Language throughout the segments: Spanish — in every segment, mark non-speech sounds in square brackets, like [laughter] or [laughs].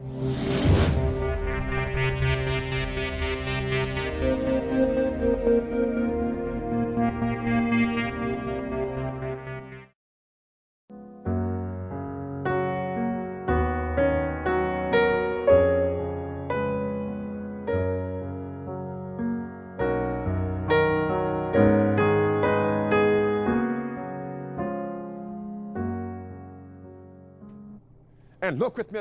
you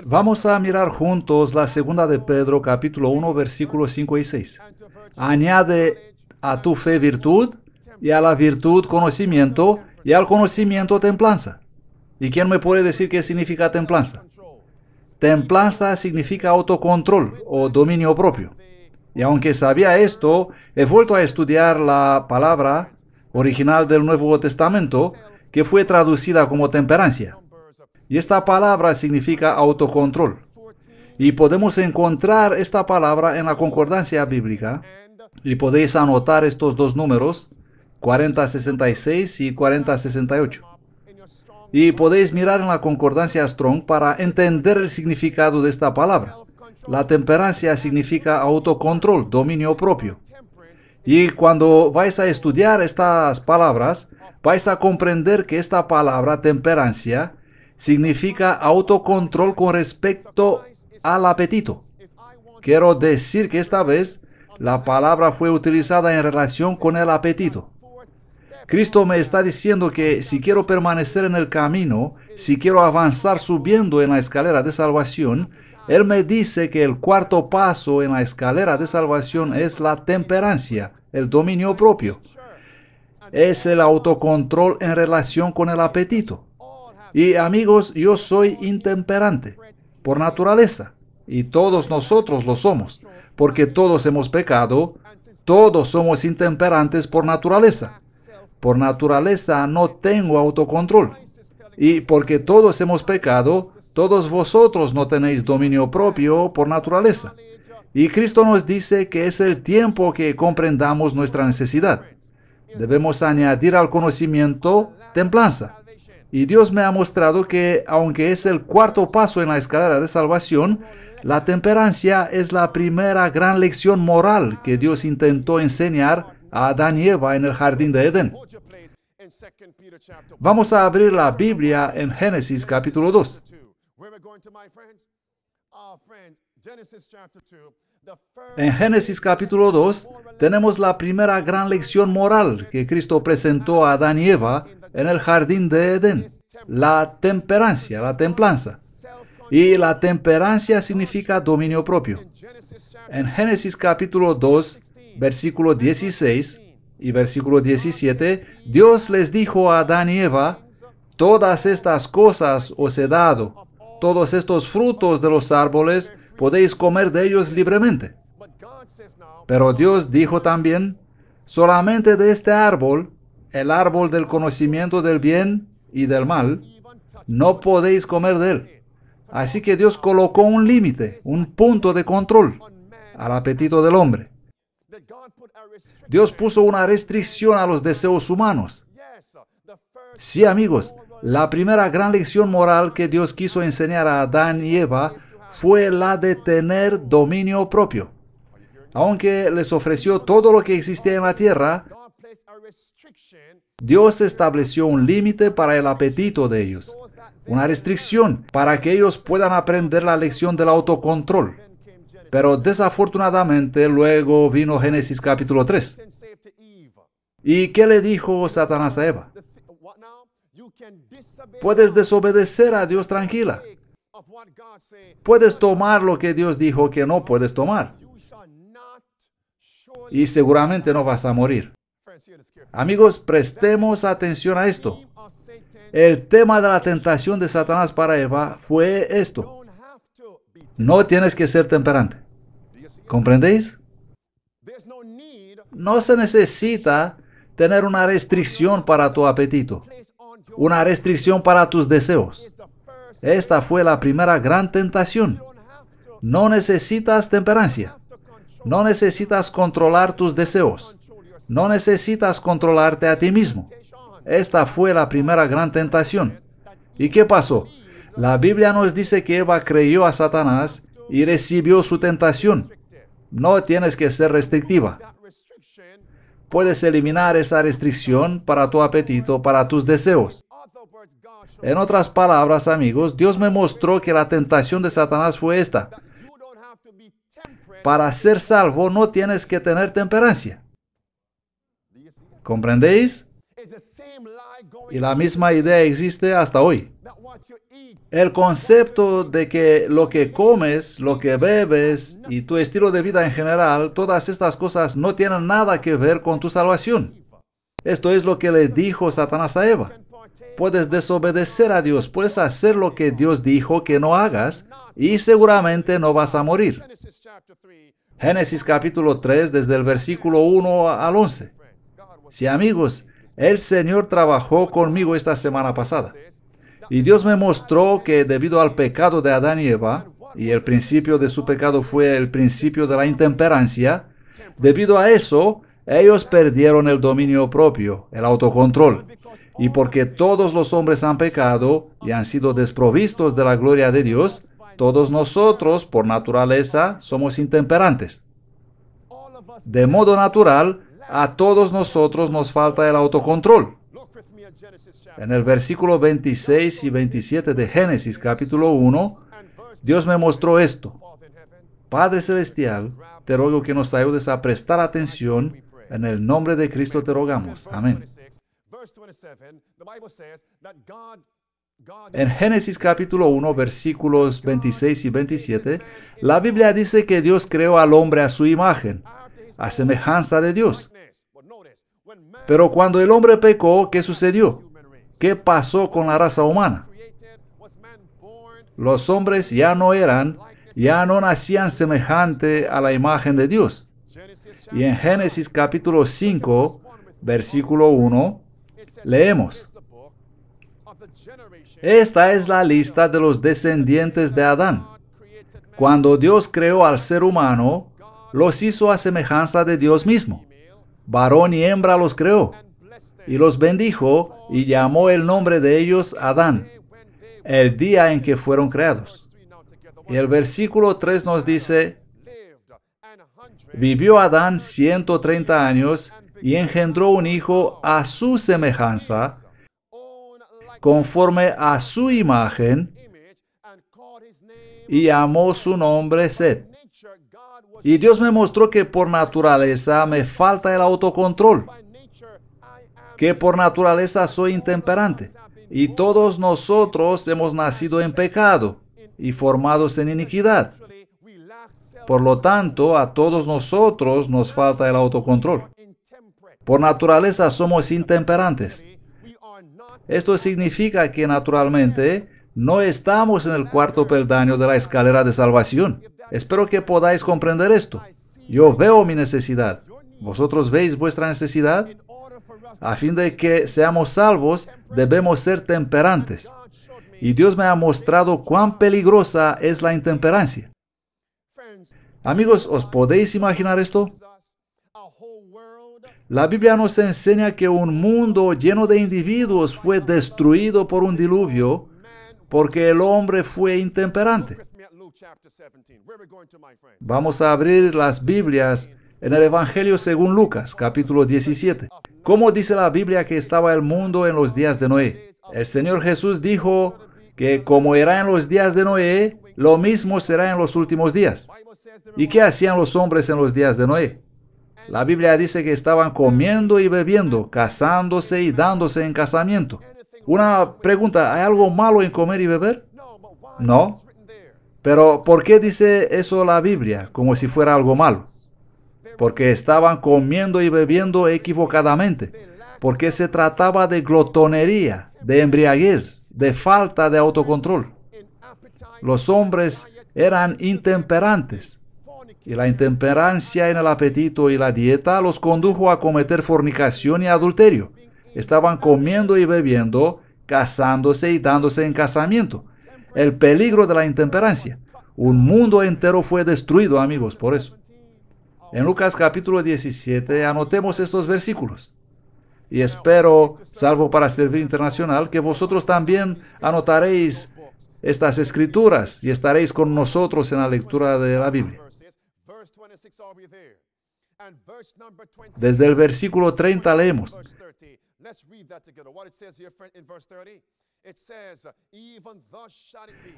Vamos a mirar juntos la segunda de Pedro, capítulo 1, versículos 5 y 6. Añade a tu fe virtud, y a la virtud conocimiento, y al conocimiento templanza. ¿Y quién me puede decir qué significa templanza? Templanza significa autocontrol o dominio propio. Y aunque sabía esto, he vuelto a estudiar la palabra original del Nuevo Testamento, que fue traducida como temperancia. Y esta palabra significa autocontrol. Y podemos encontrar esta palabra en la concordancia bíblica. Y podéis anotar estos dos números, 4066 y 4068. Y podéis mirar en la concordancia Strong para entender el significado de esta palabra. La temperancia significa autocontrol, dominio propio. Y cuando vais a estudiar estas palabras, vais a comprender que esta palabra temperancia significa autocontrol con respecto al apetito. Quiero decir que esta vez la palabra fue utilizada en relación con el apetito. Cristo me está diciendo que si quiero permanecer en el camino, si quiero avanzar subiendo en la escalera de salvación, Él me dice que el cuarto paso en la escalera de salvación es la temperancia, el dominio propio. Es el autocontrol en relación con el apetito. Y amigos, yo soy intemperante por naturaleza, y todos nosotros lo somos, porque todos hemos pecado, todos somos intemperantes por naturaleza. Por naturaleza no tengo autocontrol. Y porque todos hemos pecado, todos vosotros no tenéis dominio propio por naturaleza. Y Cristo nos dice que es el tiempo que comprendamos nuestra necesidad. Debemos añadir al conocimiento templanza, y Dios me ha mostrado que, aunque es el cuarto paso en la escalera de salvación, la temperancia es la primera gran lección moral que Dios intentó enseñar a Adán y Eva en el jardín de Edén. Vamos a abrir la Biblia en Génesis capítulo 2. En Génesis capítulo 2 tenemos la primera gran lección moral que Cristo presentó a Adán y Eva en el jardín de Edén, la temperancia, la templanza. Y la temperancia significa dominio propio. En Génesis capítulo 2, versículo 16 y versículo 17, Dios les dijo a Adán y Eva, todas estas cosas os he dado, todos estos frutos de los árboles, podéis comer de ellos libremente. Pero Dios dijo también, solamente de este árbol, el árbol del conocimiento del bien y del mal, no podéis comer de él. Así que Dios colocó un límite, un punto de control al apetito del hombre. Dios puso una restricción a los deseos humanos. Sí, amigos, la primera gran lección moral que Dios quiso enseñar a Adán y Eva fue la de tener dominio propio. Aunque les ofreció todo lo que existía en la tierra, Dios estableció un límite para el apetito de ellos, una restricción para que ellos puedan aprender la lección del autocontrol. Pero desafortunadamente luego vino Génesis capítulo 3. ¿Y qué le dijo Satanás a Eva? Puedes desobedecer a Dios tranquila. Puedes tomar lo que Dios dijo que no puedes tomar. Y seguramente no vas a morir. Amigos, prestemos atención a esto. El tema de la tentación de Satanás para Eva fue esto. No tienes que ser temperante. ¿Comprendéis? No se necesita tener una restricción para tu apetito, una restricción para tus deseos. Esta fue la primera gran tentación. No necesitas temperancia. No necesitas controlar tus deseos. No necesitas controlarte a ti mismo. Esta fue la primera gran tentación. ¿Y qué pasó? La Biblia nos dice que Eva creyó a Satanás y recibió su tentación. No tienes que ser restrictiva. Puedes eliminar esa restricción para tu apetito, para tus deseos. En otras palabras, amigos, Dios me mostró que la tentación de Satanás fue esta. Para ser salvo no tienes que tener temperancia. ¿Comprendéis? Y la misma idea existe hasta hoy. El concepto de que lo que comes, lo que bebes y tu estilo de vida en general, todas estas cosas no tienen nada que ver con tu salvación. Esto es lo que le dijo Satanás a Eva puedes desobedecer a Dios, puedes hacer lo que Dios dijo que no hagas y seguramente no vas a morir. Génesis capítulo 3 desde el versículo 1 al 11. Si amigos, el Señor trabajó conmigo esta semana pasada. Y Dios me mostró que debido al pecado de Adán y Eva, y el principio de su pecado fue el principio de la intemperancia, debido a eso, ellos perdieron el dominio propio, el autocontrol y porque todos los hombres han pecado y han sido desprovistos de la gloria de Dios, todos nosotros, por naturaleza, somos intemperantes. De modo natural, a todos nosotros nos falta el autocontrol. En el versículo 26 y 27 de Génesis capítulo 1, Dios me mostró esto. Padre Celestial, te ruego que nos ayudes a prestar atención. En el nombre de Cristo te rogamos. Amén. En Génesis capítulo 1, versículos 26 y 27, la Biblia dice que Dios creó al hombre a su imagen, a semejanza de Dios. Pero cuando el hombre pecó, ¿qué sucedió? ¿Qué pasó con la raza humana? Los hombres ya no eran, ya no nacían semejante a la imagen de Dios. Y en Génesis capítulo 5, versículo 1, Leemos. Esta es la lista de los descendientes de Adán. Cuando Dios creó al ser humano, los hizo a semejanza de Dios mismo. Varón y hembra los creó. Y los bendijo y llamó el nombre de ellos Adán, el día en que fueron creados. Y el versículo 3 nos dice, vivió Adán 130 años y engendró un hijo a su semejanza, conforme a su imagen, y llamó su nombre Seth. Y Dios me mostró que por naturaleza me falta el autocontrol, que por naturaleza soy intemperante. Y todos nosotros hemos nacido en pecado y formados en iniquidad. Por lo tanto, a todos nosotros nos falta el autocontrol. Por naturaleza somos intemperantes. Esto significa que naturalmente no estamos en el cuarto peldaño de la escalera de salvación. Espero que podáis comprender esto. Yo veo mi necesidad. ¿Vosotros veis vuestra necesidad? A fin de que seamos salvos, debemos ser temperantes. Y Dios me ha mostrado cuán peligrosa es la intemperancia. Amigos, ¿os podéis imaginar esto? La Biblia nos enseña que un mundo lleno de individuos fue destruido por un diluvio porque el hombre fue intemperante. Vamos a abrir las Biblias en el Evangelio según Lucas, capítulo 17. ¿Cómo dice la Biblia que estaba el mundo en los días de Noé? El Señor Jesús dijo que como era en los días de Noé, lo mismo será en los últimos días. ¿Y qué hacían los hombres en los días de Noé? La Biblia dice que estaban comiendo y bebiendo, casándose y dándose en casamiento. Una pregunta, ¿hay algo malo en comer y beber? No. Pero ¿por qué dice eso la Biblia como si fuera algo malo? Porque estaban comiendo y bebiendo equivocadamente, porque se trataba de glotonería, de embriaguez, de falta de autocontrol. Los hombres eran intemperantes, y la intemperancia en el apetito y la dieta los condujo a cometer fornicación y adulterio. Estaban comiendo y bebiendo, casándose y dándose en casamiento. El peligro de la intemperancia. Un mundo entero fue destruido, amigos, por eso. En Lucas capítulo 17 anotemos estos versículos. Y espero, salvo para servir internacional, que vosotros también anotaréis estas escrituras y estaréis con nosotros en la lectura de la Biblia. Desde el versículo 30 leemos.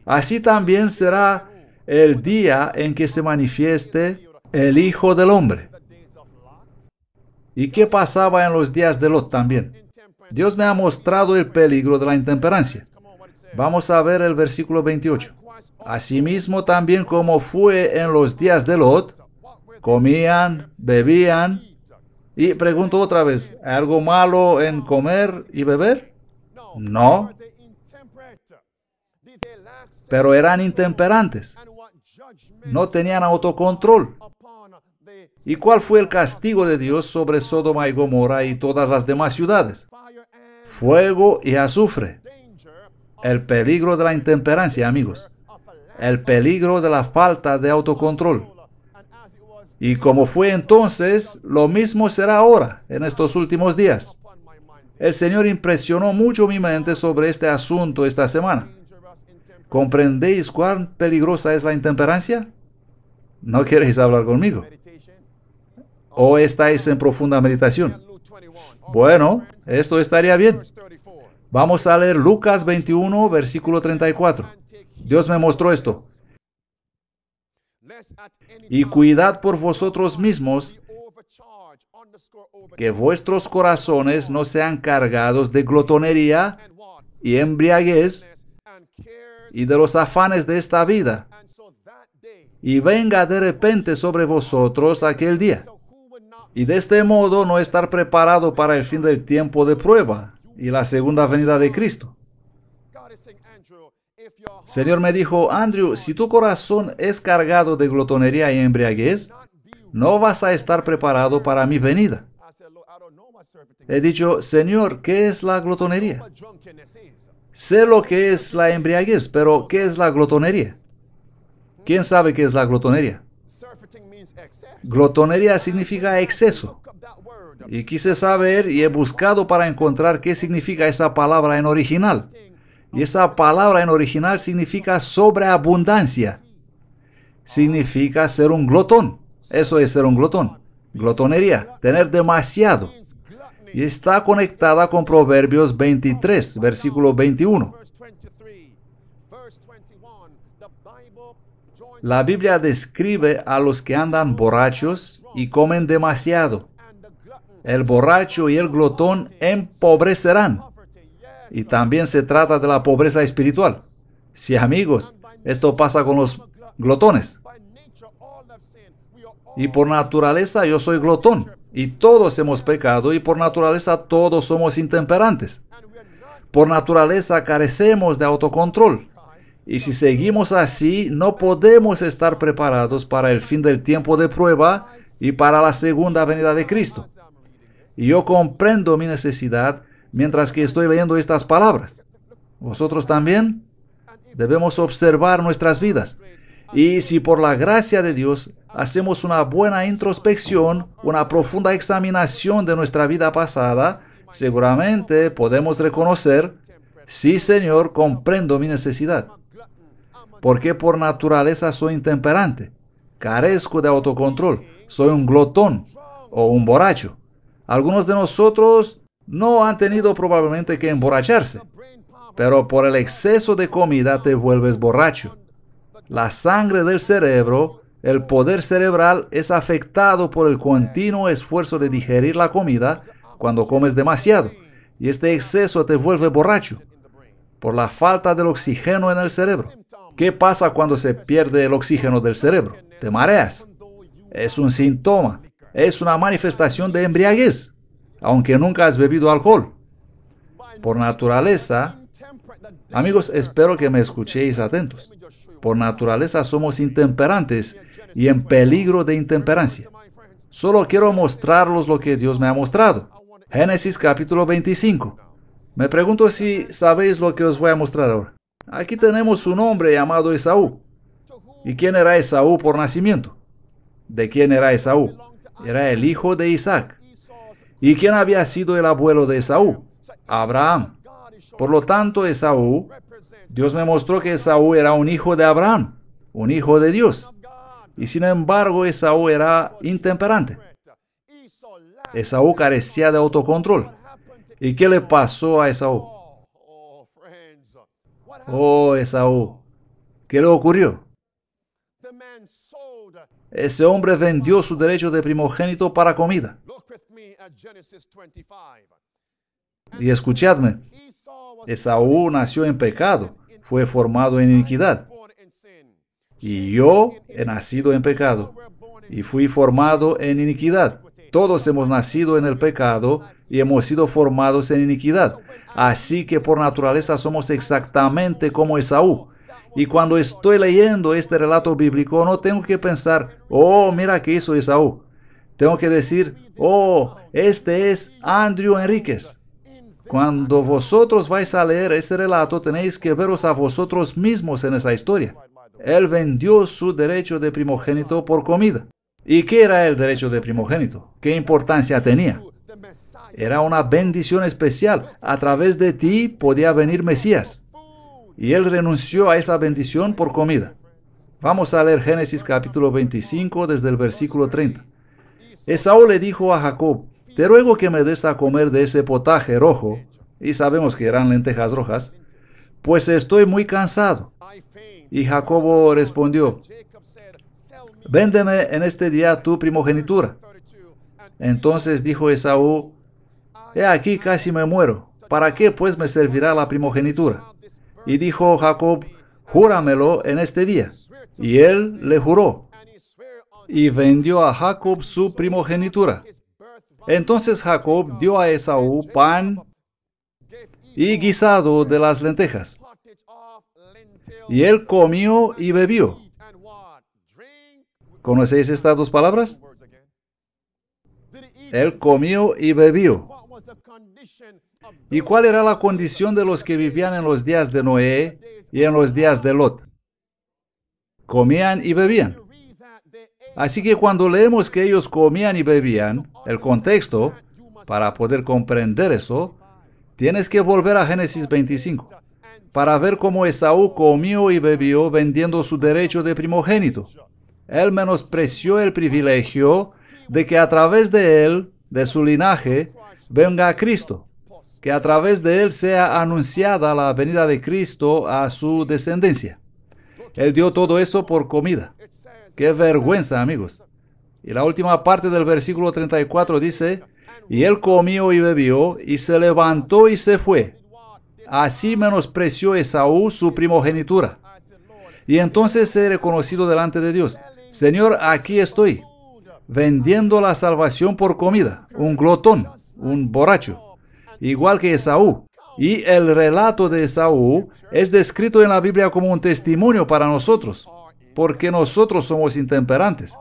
Así también será el día en que se manifieste el Hijo del Hombre. ¿Y qué pasaba en los días de Lot también? Dios me ha mostrado el peligro de la intemperancia. Vamos a ver el versículo 28. Asimismo también como fue en los días de Lot, comían, bebían. Y pregunto otra vez, ¿algo malo en comer y beber? No. Pero eran intemperantes. No tenían autocontrol. ¿Y cuál fue el castigo de Dios sobre Sodoma y Gomorra y todas las demás ciudades? Fuego y azufre. El peligro de la intemperancia, amigos. El peligro de la falta de autocontrol. Y como fue entonces, lo mismo será ahora, en estos últimos días. El Señor impresionó mucho mi mente sobre este asunto esta semana. ¿Comprendéis cuán peligrosa es la intemperancia? ¿No queréis hablar conmigo? ¿O estáis en profunda meditación? Bueno, esto estaría bien. Vamos a leer Lucas 21, versículo 34. Dios me mostró esto y cuidad por vosotros mismos que vuestros corazones no sean cargados de glotonería y embriaguez y de los afanes de esta vida. Y venga de repente sobre vosotros aquel día. Y de este modo no estar preparado para el fin del tiempo de prueba y la segunda venida de Cristo. Señor me dijo, Andrew, si tu corazón es cargado de glotonería y embriaguez, no vas a estar preparado para mi venida. He dicho, Señor, ¿qué es la glotonería? Sé lo que es la embriaguez, pero ¿qué es la glotonería? ¿Quién sabe qué es la glotonería? Glotonería significa exceso. Y quise saber y he buscado para encontrar qué significa esa palabra en original. Y esa palabra en original significa sobreabundancia. Significa ser un glotón. Eso es ser un glotón. Glotonería, tener demasiado. Y está conectada con Proverbios 23, versículo 21. La Biblia describe a los que andan borrachos y comen demasiado. El borracho y el glotón empobrecerán. Y también se trata de la pobreza espiritual. Si amigos, esto pasa con los glotones. Y por naturaleza yo soy glotón. Y todos hemos pecado y por naturaleza todos somos intemperantes. Por naturaleza carecemos de autocontrol. Y si seguimos así, no podemos estar preparados para el fin del tiempo de prueba y para la segunda venida de Cristo. Y yo comprendo mi necesidad mientras que estoy leyendo estas palabras. Vosotros también debemos observar nuestras vidas. Y si por la gracia de Dios hacemos una buena introspección, una profunda examinación de nuestra vida pasada, seguramente podemos reconocer, sí Señor, comprendo mi necesidad, porque por naturaleza soy intemperante, carezco de autocontrol, soy un glotón o un borracho. Algunos de nosotros no han tenido probablemente que emborracharse, pero por el exceso de comida te vuelves borracho. La sangre del cerebro, el poder cerebral es afectado por el continuo esfuerzo de digerir la comida cuando comes demasiado, y este exceso te vuelve borracho por la falta del oxígeno en el cerebro. ¿Qué pasa cuando se pierde el oxígeno del cerebro? Te mareas. Es un síntoma, es una manifestación de embriaguez aunque nunca has bebido alcohol. Por naturaleza, amigos, espero que me escuchéis atentos. Por naturaleza somos intemperantes y en peligro de intemperancia. Solo quiero mostrarlos lo que Dios me ha mostrado. Génesis capítulo 25. Me pregunto si sabéis lo que os voy a mostrar ahora. Aquí tenemos un hombre llamado Esaú. ¿Y quién era Esaú por nacimiento? ¿De quién era Esaú? Era el hijo de Isaac. ¿Y quién había sido el abuelo de Esaú? Abraham. Por lo tanto, Esaú, Dios me mostró que Esaú era un hijo de Abraham, un hijo de Dios. Y sin embargo, Esaú era intemperante. Esaú carecía de autocontrol. ¿Y qué le pasó a Esaú? Oh, Esaú, ¿qué le ocurrió? Ese hombre vendió su derecho de primogénito para comida. Y escuchadme, Esaú nació en pecado, fue formado en iniquidad. Y yo he nacido en pecado, y fui formado en iniquidad. Todos hemos nacido en el pecado y hemos sido formados en iniquidad. Así que por naturaleza somos exactamente como Esaú. Y cuando estoy leyendo este relato bíblico, no tengo que pensar, oh, mira que hizo Esaú. Tengo que decir, oh, este es Andrew Enríquez. Cuando vosotros vais a leer ese relato, tenéis que veros a vosotros mismos en esa historia. Él vendió su derecho de primogénito por comida. ¿Y qué era el derecho de primogénito? ¿Qué importancia tenía? Era una bendición especial. A través de ti podía venir Mesías. Y él renunció a esa bendición por comida. Vamos a leer Génesis capítulo 25 desde el versículo 30. Esaú le dijo a Jacob, te ruego que me des a comer de ese potaje rojo, y sabemos que eran lentejas rojas, pues estoy muy cansado. Y Jacobo respondió, véndeme en este día tu primogenitura. Entonces dijo Esaú, he aquí casi me muero, ¿para qué pues me servirá la primogenitura? Y dijo Jacob, júramelo en este día. Y él le juró y vendió a Jacob su primogenitura. Entonces Jacob dio a Esaú pan y guisado de las lentejas. Y él comió y bebió. ¿Conocéis estas dos palabras? Él comió y bebió. ¿Y cuál era la condición de los que vivían en los días de Noé y en los días de Lot? Comían y bebían. Así que cuando leemos que ellos comían y bebían, el contexto, para poder comprender eso, tienes que volver a Génesis 25, para ver cómo Esaú comió y bebió vendiendo su derecho de primogénito. Él menospreció el privilegio de que a través de él, de su linaje, venga Cristo, que a través de él sea anunciada la venida de Cristo a su descendencia. Él dio todo eso por comida. Qué vergüenza, amigos. Y la última parte del versículo 34 dice, y él comió y bebió, y se levantó y se fue. Así menospreció Esaú su primogenitura. Y entonces ha reconocido delante de Dios, Señor, aquí estoy, vendiendo la salvación por comida, un glotón, un borracho, igual que Esaú. Y el relato de Esaú es descrito en la Biblia como un testimonio para nosotros porque nosotros somos intemperantes,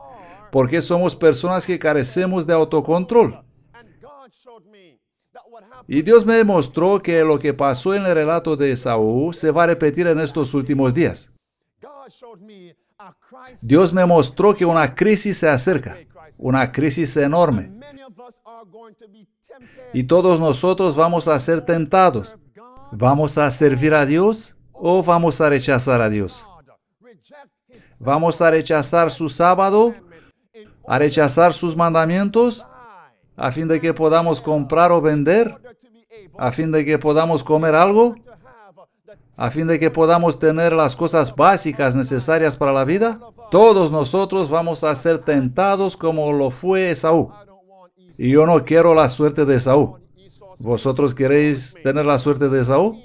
porque somos personas que carecemos de autocontrol. Y Dios me mostró que lo que pasó en el relato de Saúl se va a repetir en estos últimos días. Dios me mostró que una crisis se acerca, una crisis enorme. Y todos nosotros vamos a ser tentados. ¿Vamos a servir a Dios o vamos a rechazar a Dios? Vamos a rechazar su sábado, a rechazar sus mandamientos, a fin de que podamos comprar o vender, a fin de que podamos comer algo, a fin de que podamos tener las cosas básicas necesarias para la vida, todos nosotros vamos a ser tentados como lo fue Esaú. Y yo no quiero la suerte de Esaú. ¿Vosotros queréis tener la suerte de Esaú?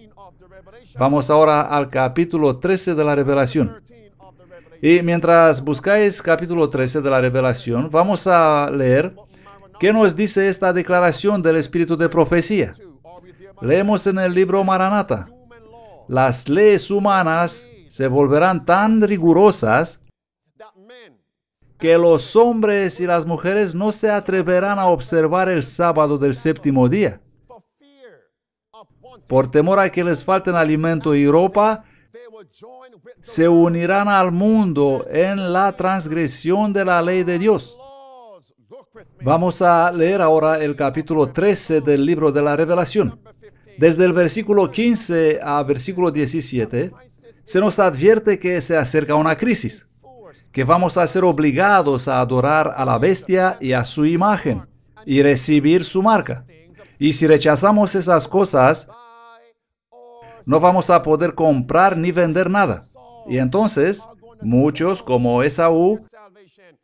Vamos ahora al capítulo 13 de la revelación. Y mientras buscáis capítulo 13 de la revelación, vamos a leer qué nos dice esta declaración del espíritu de profecía. Leemos en el libro Maranata. Las leyes humanas se volverán tan rigurosas que los hombres y las mujeres no se atreverán a observar el sábado del séptimo día. Por temor a que les falten alimento y ropa, se unirán al mundo en la transgresión de la ley de Dios. Vamos a leer ahora el capítulo 13 del libro de la revelación. Desde el versículo 15 a versículo 17, se nos advierte que se acerca una crisis, que vamos a ser obligados a adorar a la bestia y a su imagen y recibir su marca. Y si rechazamos esas cosas, no vamos a poder comprar ni vender nada. Y entonces muchos, como Esaú,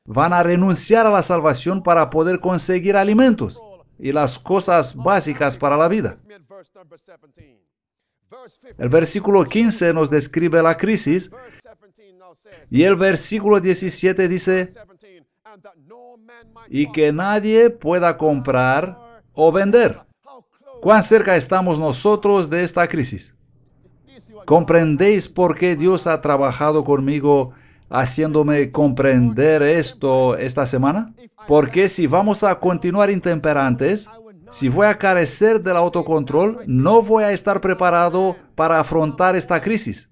van a renunciar a la salvación para poder conseguir alimentos y las cosas básicas para la vida. El versículo 15 nos describe la crisis y el versículo 17 dice, y que nadie pueda comprar o vender. ¿Cuán cerca estamos nosotros de esta crisis? ¿Comprendéis por qué Dios ha trabajado conmigo haciéndome comprender esto esta semana? Porque si vamos a continuar intemperantes, si voy a carecer del autocontrol, no voy a estar preparado para afrontar esta crisis.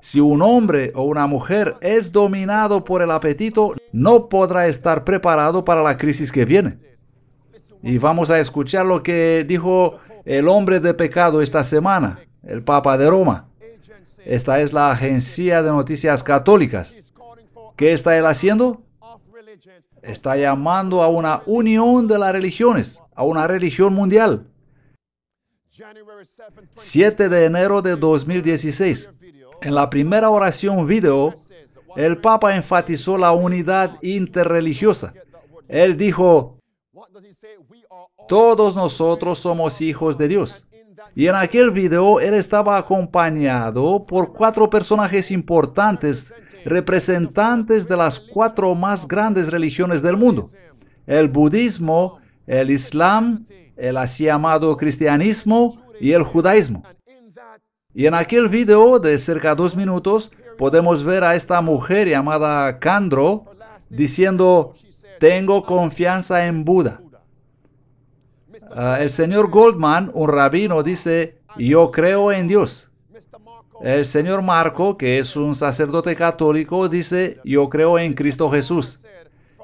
Si un hombre o una mujer es dominado por el apetito, no podrá estar preparado para la crisis que viene. Y vamos a escuchar lo que dijo el hombre de pecado esta semana, el Papa de Roma. Esta es la agencia de noticias católicas. ¿Qué está él haciendo? Está llamando a una unión de las religiones, a una religión mundial. 7 de enero de 2016. En la primera oración video, el Papa enfatizó la unidad interreligiosa. Él dijo, todos nosotros somos hijos de Dios. Y en aquel video él estaba acompañado por cuatro personajes importantes, representantes de las cuatro más grandes religiones del mundo. El budismo, el islam, el así llamado cristianismo y el judaísmo. Y en aquel video de cerca de dos minutos podemos ver a esta mujer llamada Kandro diciendo, tengo confianza en Buda. Ah, el señor Goldman, un rabino, dice, yo creo en Dios. El señor Marco, que es un sacerdote católico, dice, yo creo en Cristo Jesús.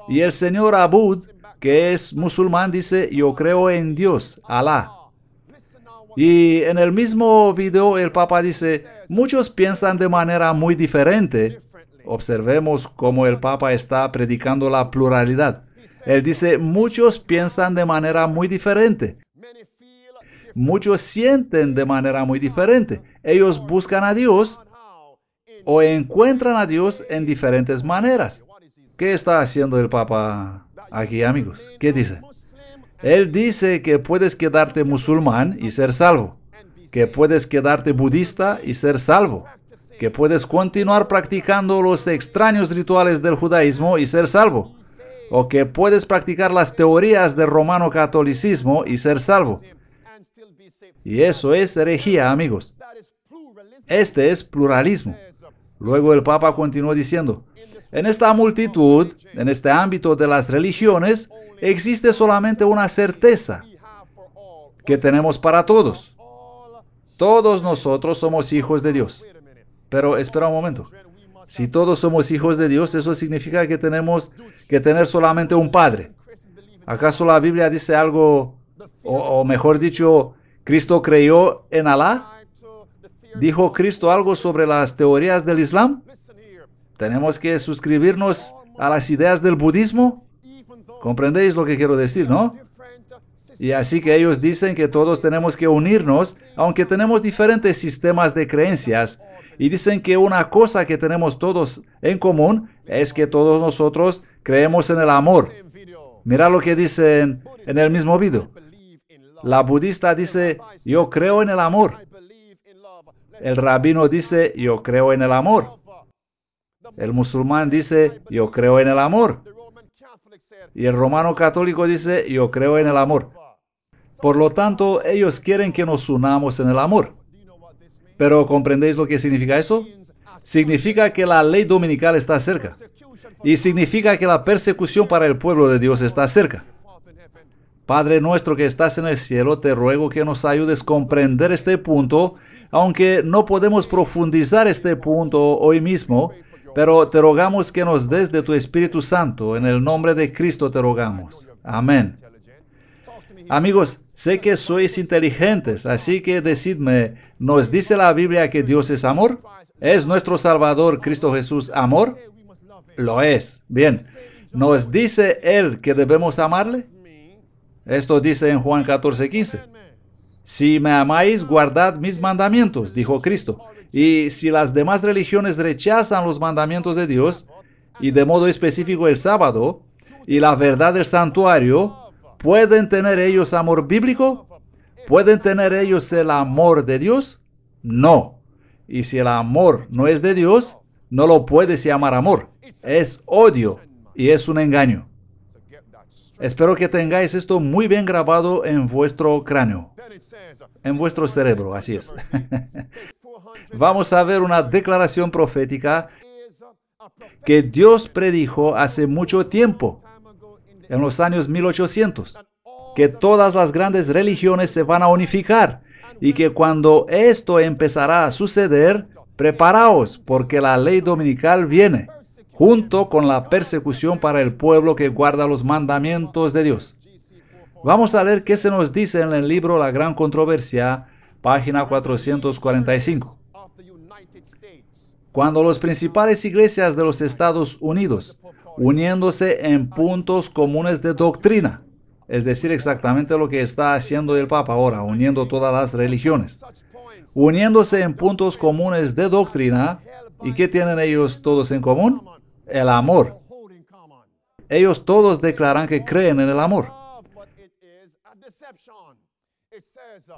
Y el señor Abud, que es musulmán, dice, yo creo en Dios, Alá. Y en el mismo video el Papa dice, muchos piensan de manera muy diferente. Observemos cómo el Papa está predicando la pluralidad. Él dice, muchos piensan de manera muy diferente. Muchos sienten de manera muy diferente. Ellos buscan a Dios o encuentran a Dios en diferentes maneras. ¿Qué está haciendo el Papa aquí, amigos? ¿Qué dice? Él dice que puedes quedarte musulmán y ser salvo, que puedes quedarte budista y ser salvo, que puedes continuar practicando los extraños rituales del judaísmo y ser salvo, o que puedes practicar las teorías del romano catolicismo y ser salvo. Y eso es herejía, amigos. Este es pluralismo. Luego el Papa continuó diciendo, en esta multitud, en este ámbito de las religiones, existe solamente una certeza que tenemos para todos. Todos nosotros somos hijos de Dios. Pero espera un momento. Si todos somos hijos de Dios, eso significa que tenemos que tener solamente un padre. ¿Acaso la Biblia dice algo, o, mejor dicho, Cristo creyó en Alá? ¿Dijo Cristo algo sobre las teorías del Islam? ¿Tenemos que suscribirnos a las ideas del budismo? ¿Comprendéis lo que quiero decir, no? Y así que ellos dicen que todos tenemos que unirnos, aunque tenemos diferentes sistemas de creencias y dicen que una cosa que tenemos todos en común es que todos nosotros creemos en el amor. Mira lo que dicen en el mismo video. La budista dice, yo creo en el amor. El rabino dice, yo creo en el amor. El musulmán dice, yo creo en el amor. Y el romano católico dice, yo creo en el amor. Por lo tanto, ellos quieren que nos unamos en el amor. Pero ¿comprendéis lo que significa eso? Significa que la ley dominical está cerca. Y significa que la persecución para el pueblo de Dios está cerca. Padre nuestro que estás en el cielo, te ruego que nos ayudes a comprender este punto, aunque no podemos profundizar este punto hoy mismo, pero te rogamos que nos des de tu Espíritu Santo. En el nombre de Cristo te rogamos. Amén. Amigos, sé que sois inteligentes, así que decidme, ¿nos dice la Biblia que Dios es amor? ¿Es nuestro Salvador Cristo Jesús amor? Lo es. Bien. ¿Nos dice Él que debemos amarle? Esto dice en Juan 14, 15. Si me amáis, guardad mis mandamientos, dijo Cristo. Y si las demás religiones rechazan los mandamientos de Dios, y de modo específico el sábado, y la verdad del santuario, ¿Pueden tener ellos amor bíblico? ¿Pueden tener ellos el amor de Dios? No. Y si el amor no es de Dios, no lo puedes llamar amor. Es odio y es un engaño. Espero que tengáis esto muy bien grabado en vuestro cráneo, en vuestro cerebro, así es. [laughs] Vamos a ver una declaración profética que Dios predijo hace mucho tiempo en los años 1800, que todas las grandes religiones se van a unificar y que cuando esto empezará a suceder, preparaos porque la ley dominical viene, junto con la persecución para el pueblo que guarda los mandamientos de Dios. Vamos a leer qué se nos dice en el libro La Gran Controversia, página 445. Cuando las principales iglesias de los Estados Unidos uniéndose en puntos comunes de doctrina. Es decir, exactamente lo que está haciendo el Papa ahora, uniendo todas las religiones. Uniéndose en puntos comunes de doctrina. ¿Y qué tienen ellos todos en común? El amor. Ellos todos declaran que creen en el amor.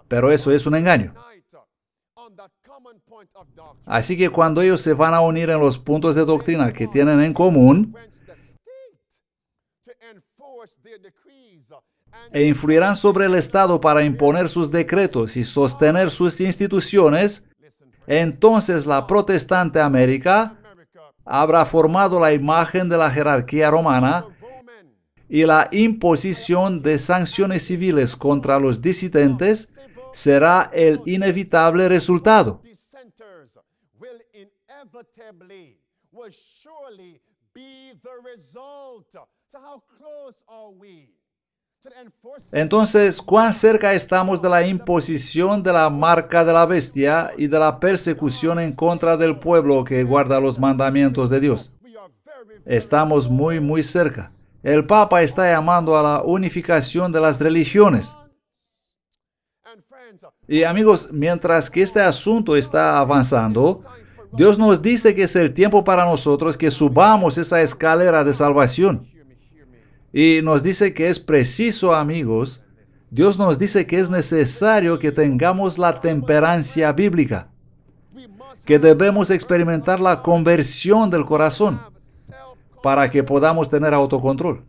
Pero eso es un engaño. Así que cuando ellos se van a unir en los puntos de doctrina que tienen en común, e influirán sobre el Estado para imponer sus decretos y sostener sus instituciones, entonces la protestante América habrá formado la imagen de la jerarquía romana y la imposición de sanciones civiles contra los disidentes será el inevitable resultado. Entonces, ¿cuán cerca estamos de la imposición de la marca de la bestia y de la persecución en contra del pueblo que guarda los mandamientos de Dios? Estamos muy, muy cerca. El Papa está llamando a la unificación de las religiones. Y amigos, mientras que este asunto está avanzando, Dios nos dice que es el tiempo para nosotros que subamos esa escalera de salvación y nos dice que es preciso, amigos, Dios nos dice que es necesario que tengamos la temperancia bíblica, que debemos experimentar la conversión del corazón para que podamos tener autocontrol.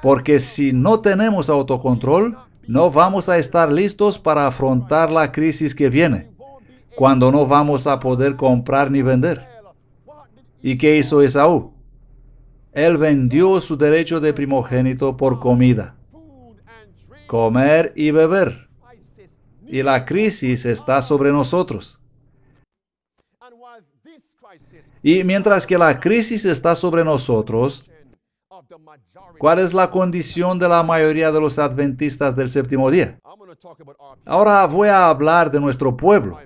Porque si no tenemos autocontrol, no vamos a estar listos para afrontar la crisis que viene, cuando no vamos a poder comprar ni vender. ¿Y qué hizo Esaú? él vendió su derecho de primogénito por comida, comer y beber. Y la crisis está sobre nosotros. Y mientras que la crisis está sobre nosotros, ¿cuál es la condición de la mayoría de los adventistas del séptimo día? Ahora voy a hablar de nuestro pueblo.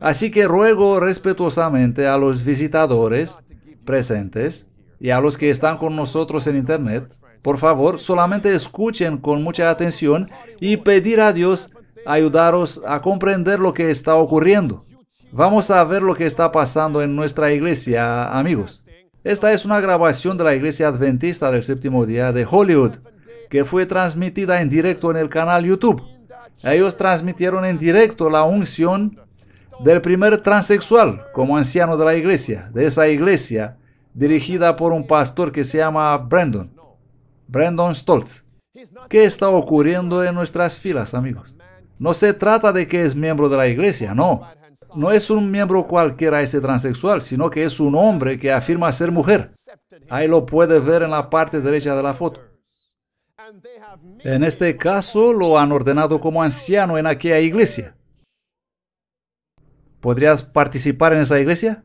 Así que ruego respetuosamente a los visitadores presentes y a los que están con nosotros en Internet, por favor, solamente escuchen con mucha atención y pedir a Dios ayudaros a comprender lo que está ocurriendo. Vamos a ver lo que está pasando en nuestra iglesia, amigos. Esta es una grabación de la iglesia adventista del séptimo día de Hollywood, que fue transmitida en directo en el canal YouTube. Ellos transmitieron en directo la unción del primer transexual como anciano de la iglesia, de esa iglesia, dirigida por un pastor que se llama Brandon, Brandon Stoltz. ¿Qué está ocurriendo en nuestras filas, amigos? No se trata de que es miembro de la iglesia, no. No es un miembro cualquiera ese transexual, sino que es un hombre que afirma ser mujer. Ahí lo puede ver en la parte derecha de la foto. En este caso, lo han ordenado como anciano en aquella iglesia. ¿Podrías participar en esa iglesia?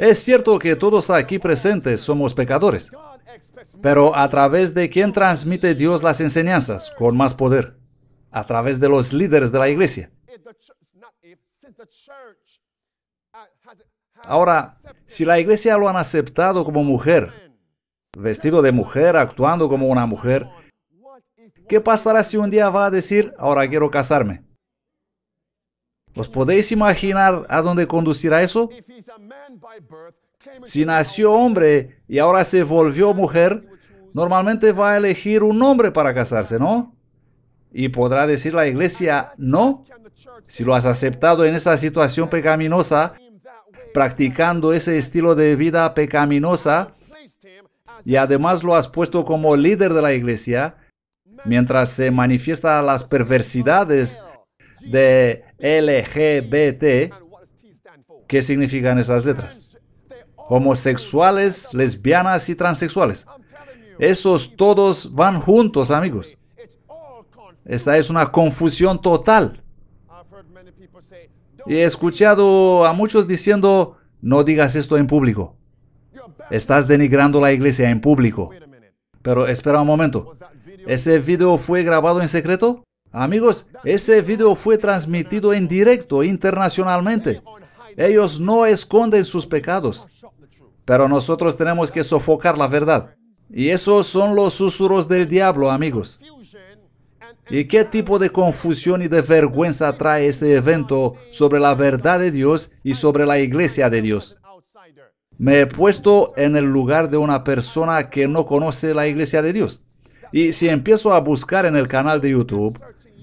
Es cierto que todos aquí presentes somos pecadores, pero a través de quién transmite Dios las enseñanzas con más poder, a través de los líderes de la iglesia. Ahora, si la iglesia lo han aceptado como mujer, vestido de mujer, actuando como una mujer, ¿qué pasará si un día va a decir, ahora quiero casarme? ¿Os podéis imaginar a dónde conducirá eso? Si nació hombre y ahora se volvió mujer, normalmente va a elegir un hombre para casarse, ¿no? Y podrá decir la iglesia, no. Si lo has aceptado en esa situación pecaminosa, practicando ese estilo de vida pecaminosa, y además lo has puesto como líder de la iglesia, mientras se manifiestan las perversidades de LGBT, ¿qué significan esas letras? Homosexuales, lesbianas y transexuales. Esos todos van juntos, amigos. Esta es una confusión total. Y he escuchado a muchos diciendo, no digas esto en público. Estás denigrando la iglesia en público. Pero espera un momento. ¿Ese video fue grabado en secreto? Amigos, ese video fue transmitido en directo internacionalmente. Ellos no esconden sus pecados, pero nosotros tenemos que sofocar la verdad. Y esos son los susurros del diablo, amigos. ¿Y qué tipo de confusión y de vergüenza trae ese evento sobre la verdad de Dios y sobre la iglesia de Dios? Me he puesto en el lugar de una persona que no conoce la iglesia de Dios. Y si empiezo a buscar en el canal de YouTube,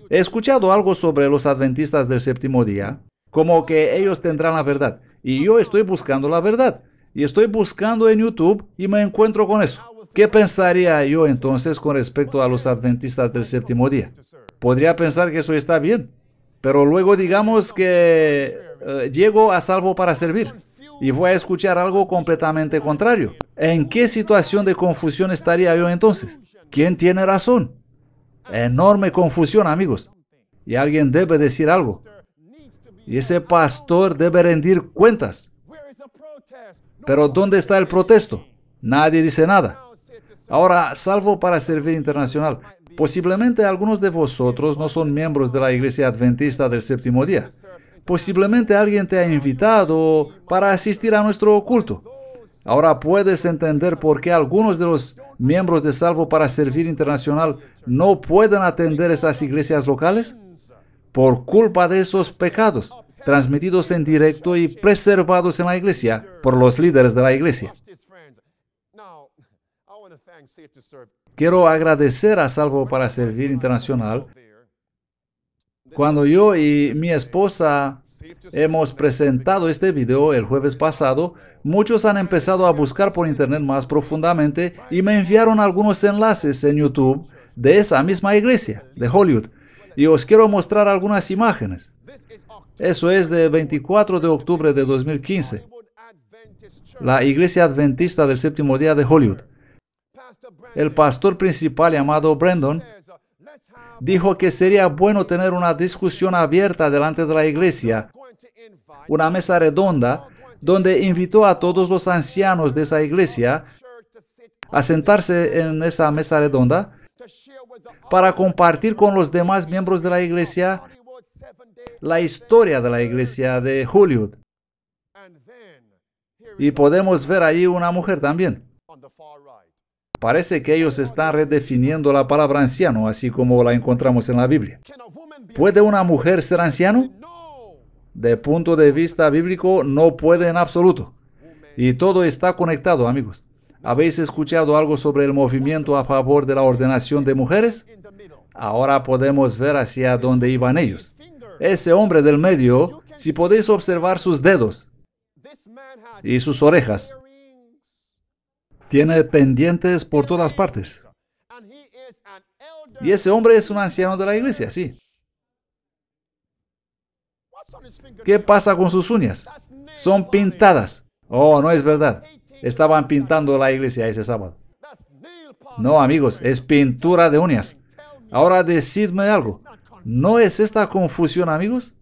He escuchado algo sobre los adventistas del séptimo día, como que ellos tendrán la verdad. Y yo estoy buscando la verdad. Y estoy buscando en YouTube y me encuentro con eso. ¿Qué pensaría yo entonces con respecto a los adventistas del séptimo día? Podría pensar que eso está bien, pero luego digamos que eh, llego a salvo para servir y voy a escuchar algo completamente contrario. ¿En qué situación de confusión estaría yo entonces? ¿Quién tiene razón? Enorme confusión, amigos. Y alguien debe decir algo. Y ese pastor debe rendir cuentas. Pero ¿dónde está el protesto? Nadie dice nada. Ahora, salvo para servir internacional. Posiblemente algunos de vosotros no son miembros de la Iglesia Adventista del Séptimo Día. Posiblemente alguien te ha invitado para asistir a nuestro culto. Ahora puedes entender por qué algunos de los miembros de Salvo para Servir Internacional no pueden atender esas iglesias locales por culpa de esos pecados transmitidos en directo y preservados en la iglesia por los líderes de la iglesia. Quiero agradecer a Salvo para Servir Internacional. Cuando yo y mi esposa Hemos presentado este video el jueves pasado. Muchos han empezado a buscar por internet más profundamente y me enviaron algunos enlaces en YouTube de esa misma iglesia, de Hollywood. Y os quiero mostrar algunas imágenes. Eso es de 24 de octubre de 2015. La iglesia adventista del séptimo día de Hollywood. El pastor principal llamado Brandon dijo que sería bueno tener una discusión abierta delante de la iglesia, una mesa redonda donde invitó a todos los ancianos de esa iglesia a sentarse en esa mesa redonda para compartir con los demás miembros de la iglesia la historia de la iglesia de Hollywood. Y podemos ver ahí una mujer también. Parece que ellos están redefiniendo la palabra anciano, así como la encontramos en la Biblia. ¿Puede una mujer ser anciano? De punto de vista bíblico, no puede en absoluto. Y todo está conectado, amigos. ¿Habéis escuchado algo sobre el movimiento a favor de la ordenación de mujeres? Ahora podemos ver hacia dónde iban ellos. Ese hombre del medio, si podéis observar sus dedos y sus orejas, tiene pendientes por todas partes. Y ese hombre es un anciano de la iglesia, sí. ¿Qué pasa con sus uñas? Son pintadas. Oh, no es verdad. Estaban pintando la iglesia ese sábado. No, amigos, es pintura de uñas. Ahora decidme algo. ¿No es esta confusión, amigos?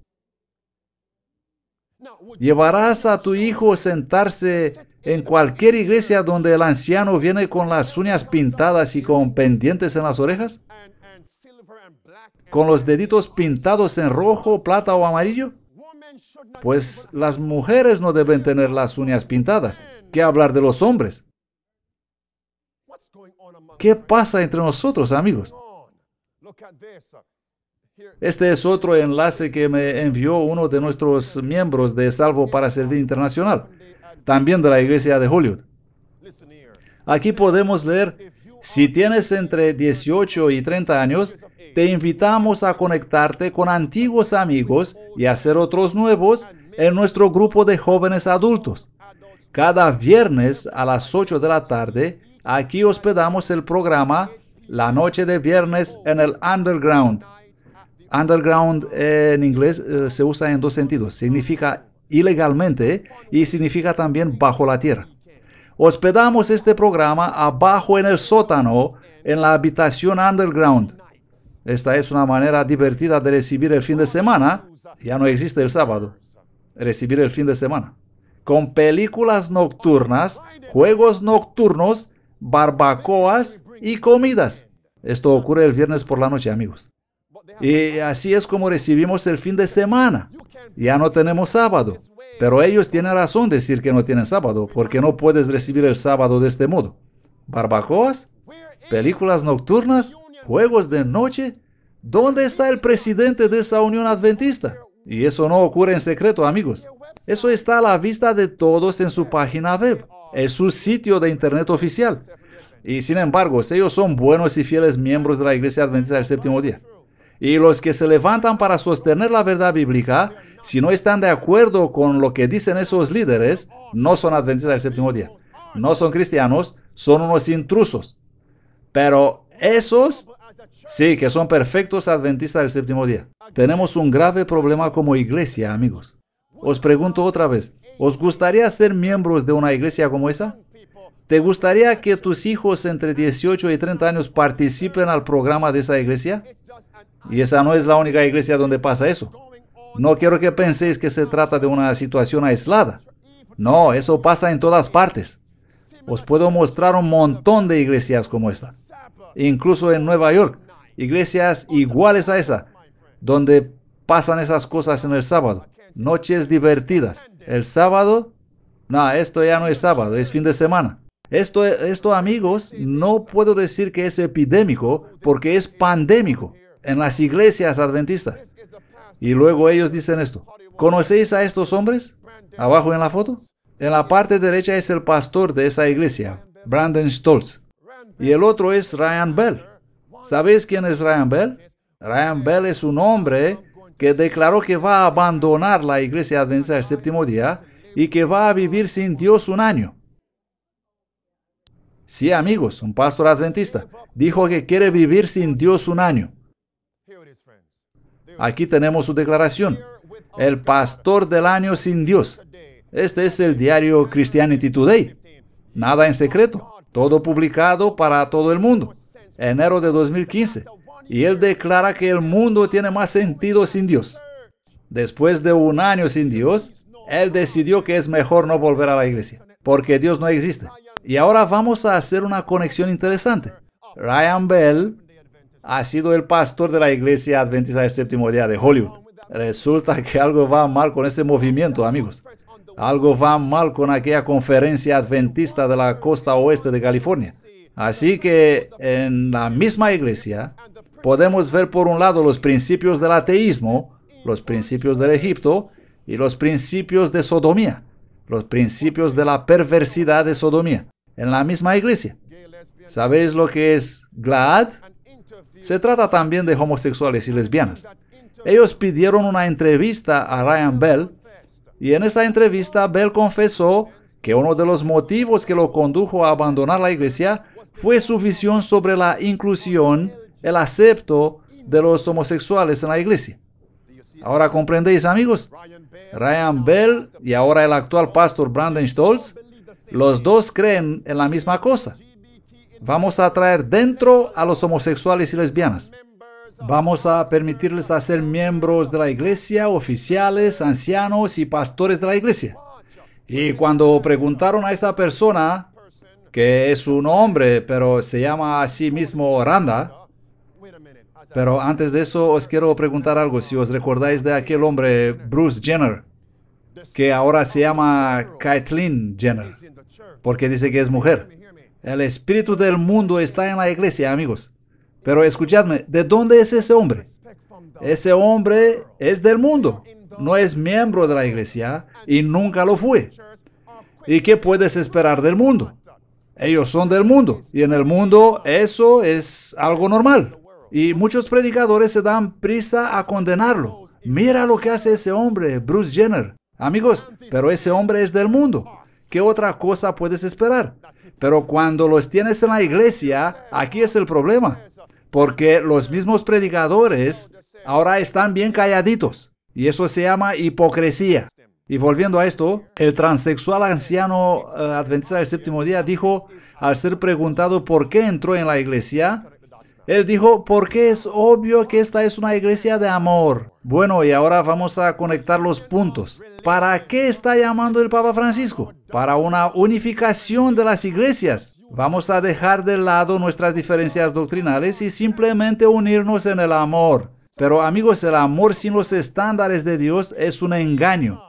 ¿Llevarás a tu hijo sentarse en cualquier iglesia donde el anciano viene con las uñas pintadas y con pendientes en las orejas, con los deditos pintados en rojo, plata o amarillo, pues las mujeres no deben tener las uñas pintadas. ¿Qué hablar de los hombres? ¿Qué pasa entre nosotros, amigos? Este es otro enlace que me envió uno de nuestros miembros de Salvo para Servir Internacional también de la iglesia de Hollywood. Aquí podemos leer, si tienes entre 18 y 30 años, te invitamos a conectarte con antiguos amigos y hacer otros nuevos en nuestro grupo de jóvenes adultos. Cada viernes a las 8 de la tarde, aquí hospedamos el programa La Noche de Viernes en el Underground. Underground eh, en inglés eh, se usa en dos sentidos. Significa ilegalmente y significa también bajo la tierra. Hospedamos este programa abajo en el sótano, en la habitación underground. Esta es una manera divertida de recibir el fin de semana. Ya no existe el sábado. Recibir el fin de semana. Con películas nocturnas, juegos nocturnos, barbacoas y comidas. Esto ocurre el viernes por la noche, amigos. Y así es como recibimos el fin de semana. Ya no tenemos sábado. Pero ellos tienen razón decir que no tienen sábado, porque no puedes recibir el sábado de este modo. Barbacoas, películas nocturnas, juegos de noche. ¿Dónde está el presidente de esa unión adventista? Y eso no ocurre en secreto, amigos. Eso está a la vista de todos en su página web, en su sitio de internet oficial. Y sin embargo, ellos son buenos y fieles miembros de la Iglesia Adventista del Séptimo Día. Y los que se levantan para sostener la verdad bíblica, si no están de acuerdo con lo que dicen esos líderes, no son adventistas del séptimo día. No son cristianos, son unos intrusos. Pero esos sí que son perfectos adventistas del séptimo día. Tenemos un grave problema como iglesia, amigos. Os pregunto otra vez, ¿os gustaría ser miembros de una iglesia como esa? ¿Te gustaría que tus hijos entre 18 y 30 años participen al programa de esa iglesia? Y esa no es la única iglesia donde pasa eso. No quiero que penséis que se trata de una situación aislada. No, eso pasa en todas partes. Os puedo mostrar un montón de iglesias como esta. Incluso en Nueva York, iglesias iguales a esa, donde pasan esas cosas en el sábado. Noches divertidas. El sábado, no, esto ya no es sábado, es fin de semana. Esto, esto amigos, no puedo decir que es epidémico porque es pandémico en las iglesias adventistas. Y luego ellos dicen esto. ¿Conocéis a estos hombres? Abajo en la foto. En la parte derecha es el pastor de esa iglesia, Brandon Stolz, Y el otro es Ryan Bell. ¿Sabéis quién es Ryan Bell? Ryan Bell es un hombre que declaró que va a abandonar la iglesia adventista del séptimo día y que va a vivir sin Dios un año. Sí, amigos, un pastor adventista dijo que quiere vivir sin Dios un año. Aquí tenemos su declaración. El pastor del año sin Dios. Este es el diario Christianity Today. Nada en secreto. Todo publicado para todo el mundo. Enero de 2015. Y él declara que el mundo tiene más sentido sin Dios. Después de un año sin Dios, él decidió que es mejor no volver a la iglesia, porque Dios no existe. Y ahora vamos a hacer una conexión interesante. Ryan Bell ha sido el pastor de la iglesia adventista del séptimo día de Hollywood. Resulta que algo va mal con ese movimiento, amigos. Algo va mal con aquella conferencia adventista de la costa oeste de California. Así que en la misma iglesia podemos ver por un lado los principios del ateísmo, los principios del Egipto y los principios de sodomía, los principios de la perversidad de sodomía en la misma iglesia. ¿Sabéis lo que es Glad? Se trata también de homosexuales y lesbianas. Ellos pidieron una entrevista a Ryan Bell y en esa entrevista Bell confesó que uno de los motivos que lo condujo a abandonar la iglesia fue su visión sobre la inclusión, el acepto de los homosexuales en la iglesia. Ahora comprendéis, amigos. Ryan Bell y ahora el actual pastor Brandon Stolz, los dos creen en la misma cosa. Vamos a traer dentro a los homosexuales y lesbianas. Vamos a permitirles hacer miembros de la iglesia, oficiales, ancianos y pastores de la iglesia. Y cuando preguntaron a esa persona, que es un hombre, pero se llama a sí mismo Randa, pero antes de eso os quiero preguntar algo, si os recordáis de aquel hombre, Bruce Jenner, que ahora se llama Caitlyn Jenner, porque dice que es mujer. El espíritu del mundo está en la iglesia, amigos. Pero escuchadme, ¿de dónde es ese hombre? Ese hombre es del mundo, no es miembro de la iglesia y nunca lo fue. ¿Y qué puedes esperar del mundo? Ellos son del mundo y en el mundo eso es algo normal. Y muchos predicadores se dan prisa a condenarlo. Mira lo que hace ese hombre, Bruce Jenner. Amigos, pero ese hombre es del mundo. ¿Qué otra cosa puedes esperar? Pero cuando los tienes en la iglesia, aquí es el problema. Porque los mismos predicadores ahora están bien calladitos. Y eso se llama hipocresía. Y volviendo a esto, el transexual anciano eh, adventista del séptimo día dijo, al ser preguntado por qué entró en la iglesia, él dijo, porque es obvio que esta es una iglesia de amor. Bueno, y ahora vamos a conectar los puntos. ¿Para qué está llamando el Papa Francisco? Para una unificación de las iglesias. Vamos a dejar de lado nuestras diferencias doctrinales y simplemente unirnos en el amor. Pero amigos, el amor sin los estándares de Dios es un engaño.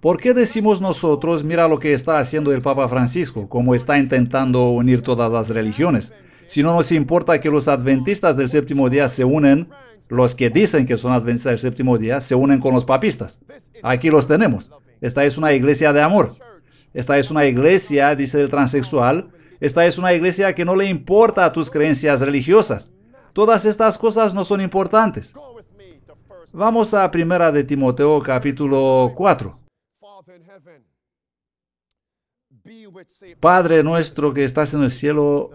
¿Por qué decimos nosotros, mira lo que está haciendo el Papa Francisco, cómo está intentando unir todas las religiones? Si no nos importa que los adventistas del séptimo día se unen, los que dicen que son adventistas del séptimo día se unen con los papistas. Aquí los tenemos. Esta es una iglesia de amor. Esta es una iglesia, dice el transexual, esta es una iglesia que no le importa a tus creencias religiosas. Todas estas cosas no son importantes. Vamos a primera de Timoteo capítulo 4. Padre nuestro que estás en el cielo,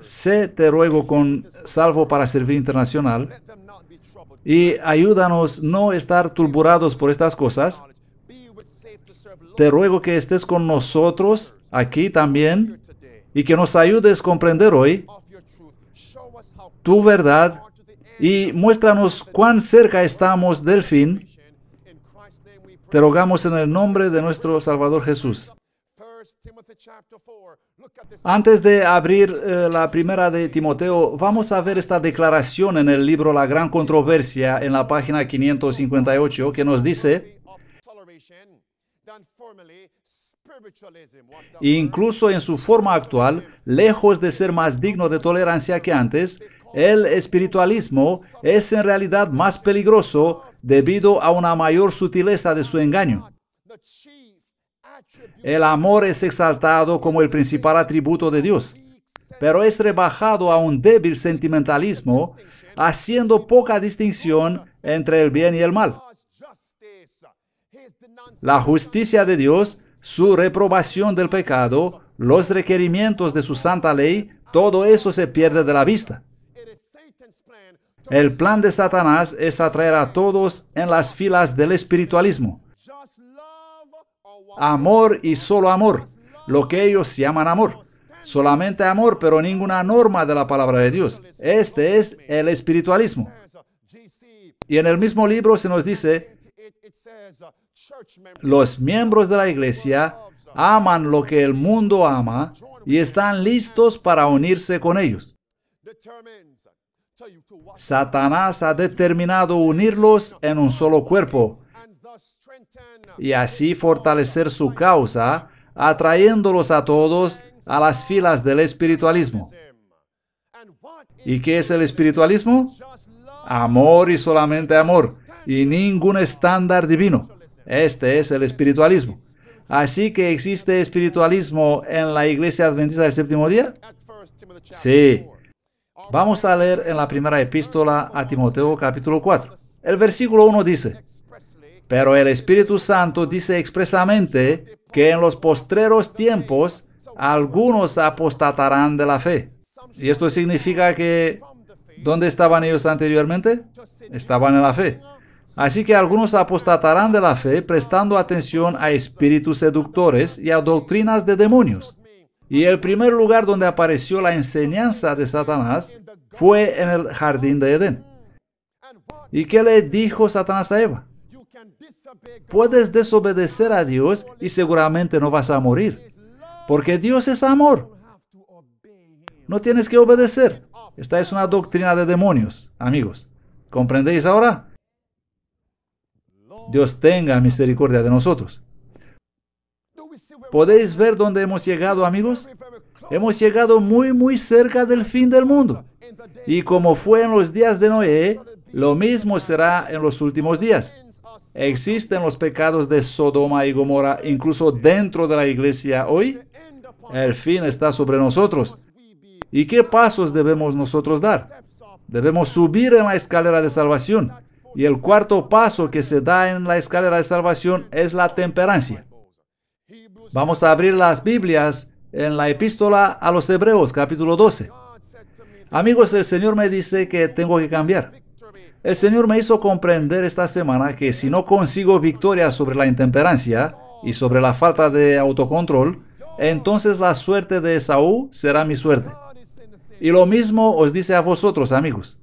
sé te ruego con salvo para servir internacional y ayúdanos no estar turburados por estas cosas. Te ruego que estés con nosotros aquí también y que nos ayudes a comprender hoy tu verdad y muéstranos cuán cerca estamos del fin. Te rogamos en el nombre de nuestro Salvador Jesús. Antes de abrir eh, la primera de Timoteo, vamos a ver esta declaración en el libro La Gran Controversia, en la página 558, que nos dice, incluso en su forma actual, lejos de ser más digno de tolerancia que antes, el espiritualismo es en realidad más peligroso debido a una mayor sutileza de su engaño. El amor es exaltado como el principal atributo de Dios, pero es rebajado a un débil sentimentalismo, haciendo poca distinción entre el bien y el mal. La justicia de Dios, su reprobación del pecado, los requerimientos de su santa ley, todo eso se pierde de la vista. El plan de Satanás es atraer a todos en las filas del espiritualismo amor y solo amor, lo que ellos llaman amor. Solamente amor, pero ninguna norma de la palabra de Dios. Este es el espiritualismo. Y en el mismo libro se nos dice, los miembros de la iglesia aman lo que el mundo ama y están listos para unirse con ellos. Satanás ha determinado unirlos en un solo cuerpo, y así fortalecer su causa, atrayéndolos a todos a las filas del espiritualismo. ¿Y qué es el espiritualismo? Amor y solamente amor, y ningún estándar divino. Este es el espiritualismo. Así que existe espiritualismo en la iglesia adventista del séptimo día? Sí. Vamos a leer en la primera epístola a Timoteo capítulo 4. El versículo 1 dice, pero el Espíritu Santo dice expresamente que en los postreros tiempos algunos apostatarán de la fe. Y esto significa que ¿dónde estaban ellos anteriormente? Estaban en la fe. Así que algunos apostatarán de la fe prestando atención a espíritus seductores y a doctrinas de demonios. Y el primer lugar donde apareció la enseñanza de Satanás fue en el jardín de Edén. ¿Y qué le dijo Satanás a Eva? Puedes desobedecer a Dios y seguramente no vas a morir, porque Dios es amor. No tienes que obedecer. Esta es una doctrina de demonios, amigos. ¿Comprendéis ahora? Dios tenga misericordia de nosotros. ¿Podéis ver dónde hemos llegado, amigos? Hemos llegado muy, muy cerca del fin del mundo. Y como fue en los días de Noé, lo mismo será en los últimos días. Existen los pecados de Sodoma y Gomorra incluso dentro de la iglesia hoy. El fin está sobre nosotros. ¿Y qué pasos debemos nosotros dar? Debemos subir en la escalera de salvación. Y el cuarto paso que se da en la escalera de salvación es la temperancia. Vamos a abrir las Biblias en la epístola a los Hebreos capítulo 12. Amigos, el Señor me dice que tengo que cambiar. El Señor me hizo comprender esta semana que si no consigo victoria sobre la intemperancia y sobre la falta de autocontrol, entonces la suerte de Esaú será mi suerte. Y lo mismo os dice a vosotros, amigos.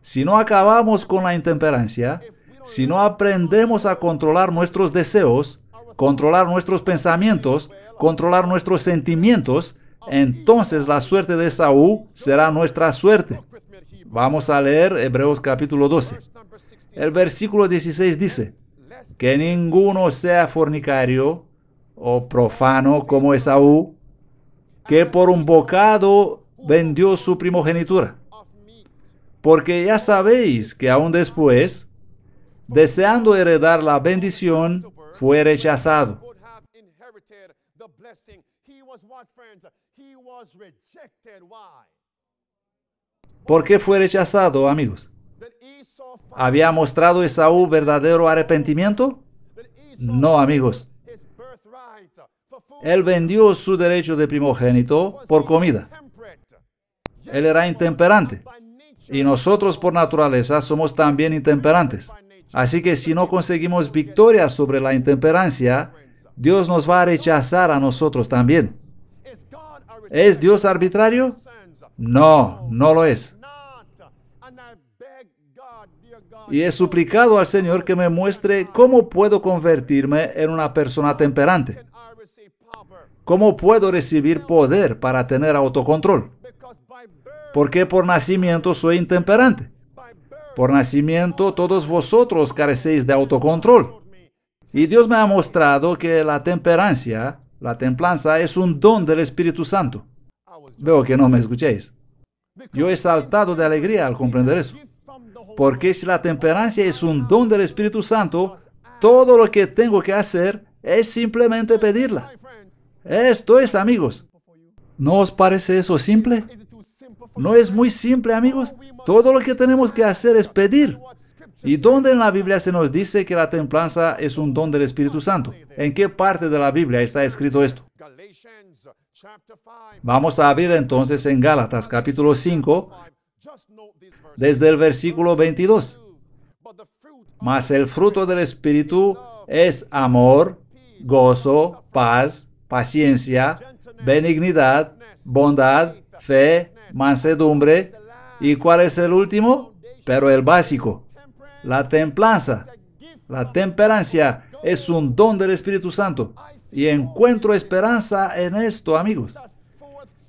Si no acabamos con la intemperancia, si no aprendemos a controlar nuestros deseos, controlar nuestros pensamientos, controlar nuestros sentimientos, entonces la suerte de Esaú será nuestra suerte. Vamos a leer Hebreos capítulo 12. El versículo 16 dice, que ninguno sea fornicario o profano como Esaú, que por un bocado vendió su primogenitura. Porque ya sabéis que aún después, deseando heredar la bendición, fue rechazado. ¿Por qué fue rechazado, amigos? ¿Había mostrado Esaú verdadero arrepentimiento? No, amigos. Él vendió su derecho de primogénito por comida. Él era intemperante. Y nosotros por naturaleza somos también intemperantes. Así que si no conseguimos victoria sobre la intemperancia, Dios nos va a rechazar a nosotros también. ¿Es Dios arbitrario? No, no lo es. Y he suplicado al Señor que me muestre cómo puedo convertirme en una persona temperante. ¿Cómo puedo recibir poder para tener autocontrol? Porque por nacimiento soy intemperante. Por nacimiento todos vosotros carecéis de autocontrol. Y Dios me ha mostrado que la temperancia, la templanza, es un don del Espíritu Santo. Veo que no me escucháis. Yo he saltado de alegría al comprender eso. Porque si la temperancia es un don del Espíritu Santo, todo lo que tengo que hacer es simplemente pedirla. Esto es, amigos. ¿No os parece eso simple? ¿No es muy simple, amigos? Todo lo que tenemos que hacer es pedir. ¿Y dónde en la Biblia se nos dice que la templanza es un don del Espíritu Santo? ¿En qué parte de la Biblia está escrito esto? Vamos a abrir entonces en Gálatas capítulo 5, desde el versículo 22. Mas el fruto del Espíritu es amor, gozo, paz, paciencia, benignidad, bondad, fe, mansedumbre. ¿Y cuál es el último? Pero el básico, la templanza. La temperancia es un don del Espíritu Santo. Y encuentro esperanza en esto, amigos.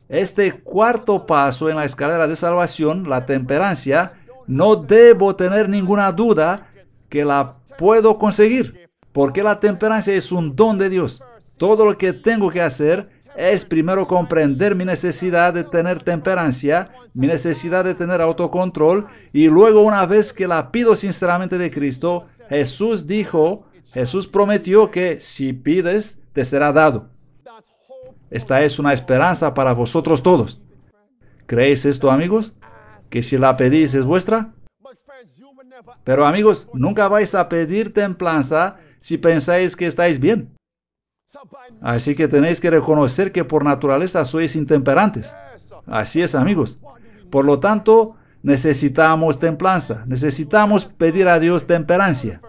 Este cuarto paso en la escalera de salvación, la temperancia, no debo tener ninguna duda que la puedo conseguir, porque la temperancia es un don de Dios. Todo lo que tengo que hacer es primero comprender mi necesidad de tener temperancia, mi necesidad de tener autocontrol, y luego una vez que la pido sinceramente de Cristo, Jesús dijo, Jesús prometió que si pides, te será dado. Esta es una esperanza para vosotros todos. ¿Creéis esto, amigos? ¿Que si la pedís es vuestra? Pero amigos, nunca vais a pedir templanza si pensáis que estáis bien. Así que tenéis que reconocer que por naturaleza sois intemperantes. Así es, amigos. Por lo tanto, necesitamos templanza, necesitamos pedir a Dios temperancia.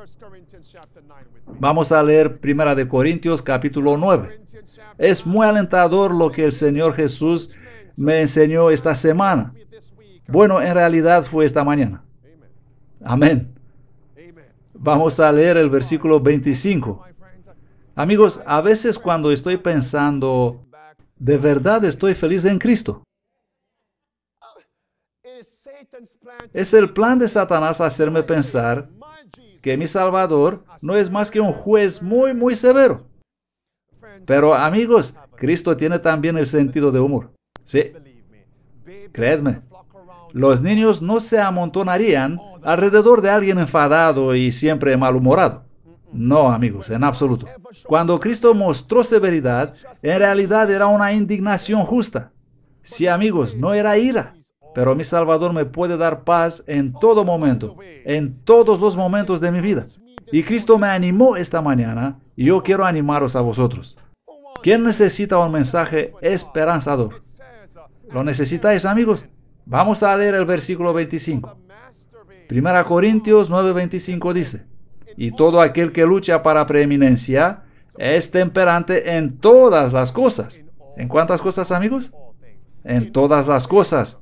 Vamos a leer 1 Corintios capítulo 9. Es muy alentador lo que el Señor Jesús me enseñó esta semana. Bueno, en realidad fue esta mañana. Amén. Vamos a leer el versículo 25. Amigos, a veces cuando estoy pensando, de verdad estoy feliz en Cristo. Es el plan de Satanás hacerme pensar que mi Salvador no es más que un juez muy, muy severo. Pero amigos, Cristo tiene también el sentido de humor. Sí, creedme. Los niños no se amontonarían alrededor de alguien enfadado y siempre malhumorado. No, amigos, en absoluto. Cuando Cristo mostró severidad, en realidad era una indignación justa. Sí, amigos, no era ira. Pero mi Salvador me puede dar paz en todo momento, en todos los momentos de mi vida. Y Cristo me animó esta mañana y yo quiero animaros a vosotros. ¿Quién necesita un mensaje esperanzador? ¿Lo necesitáis amigos? Vamos a leer el versículo 25. Primera Corintios 9:25 dice, y todo aquel que lucha para preeminencia es temperante en todas las cosas. ¿En cuántas cosas amigos? En todas las cosas.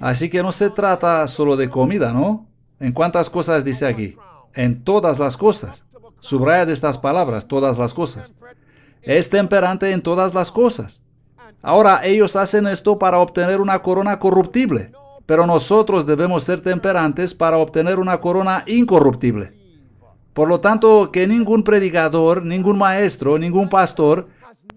Así que no se trata solo de comida, ¿no? ¿En cuántas cosas dice aquí? En todas las cosas. Subraya de estas palabras, todas las cosas. Es temperante en todas las cosas. Ahora ellos hacen esto para obtener una corona corruptible, pero nosotros debemos ser temperantes para obtener una corona incorruptible. Por lo tanto, que ningún predicador, ningún maestro, ningún pastor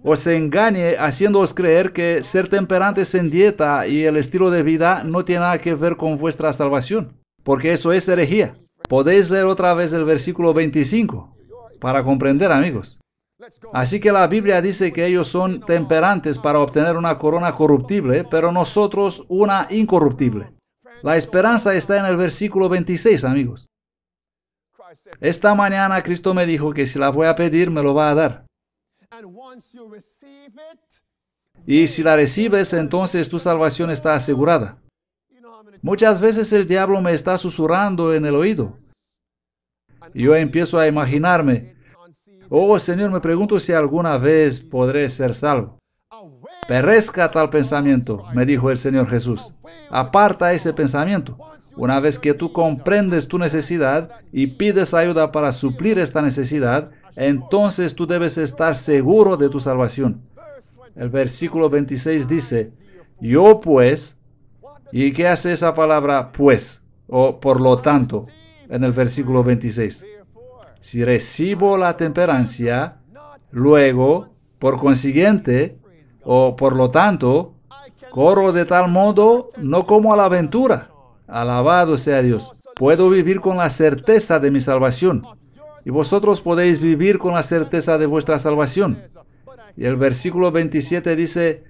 os engañe haciéndoos creer que ser temperantes en dieta y el estilo de vida no tiene nada que ver con vuestra salvación, porque eso es herejía. Podéis leer otra vez el versículo 25 para comprender, amigos. Así que la Biblia dice que ellos son temperantes para obtener una corona corruptible, pero nosotros una incorruptible. La esperanza está en el versículo 26, amigos. Esta mañana Cristo me dijo que si la voy a pedir, me lo va a dar. Y si la recibes, entonces tu salvación está asegurada. Muchas veces el diablo me está susurrando en el oído. Yo empiezo a imaginarme, oh Señor, me pregunto si alguna vez podré ser salvo. Perrezca tal pensamiento, me dijo el Señor Jesús. Aparta ese pensamiento. Una vez que tú comprendes tu necesidad y pides ayuda para suplir esta necesidad, entonces tú debes estar seguro de tu salvación. El versículo 26 dice, yo pues, ¿y qué hace esa palabra pues? O por lo tanto, en el versículo 26. Si recibo la temperancia, luego, por consiguiente, o por lo tanto, corro de tal modo, no como a la aventura. Alabado sea Dios. Puedo vivir con la certeza de mi salvación y vosotros podéis vivir con la certeza de vuestra salvación. Y el versículo 27 dice,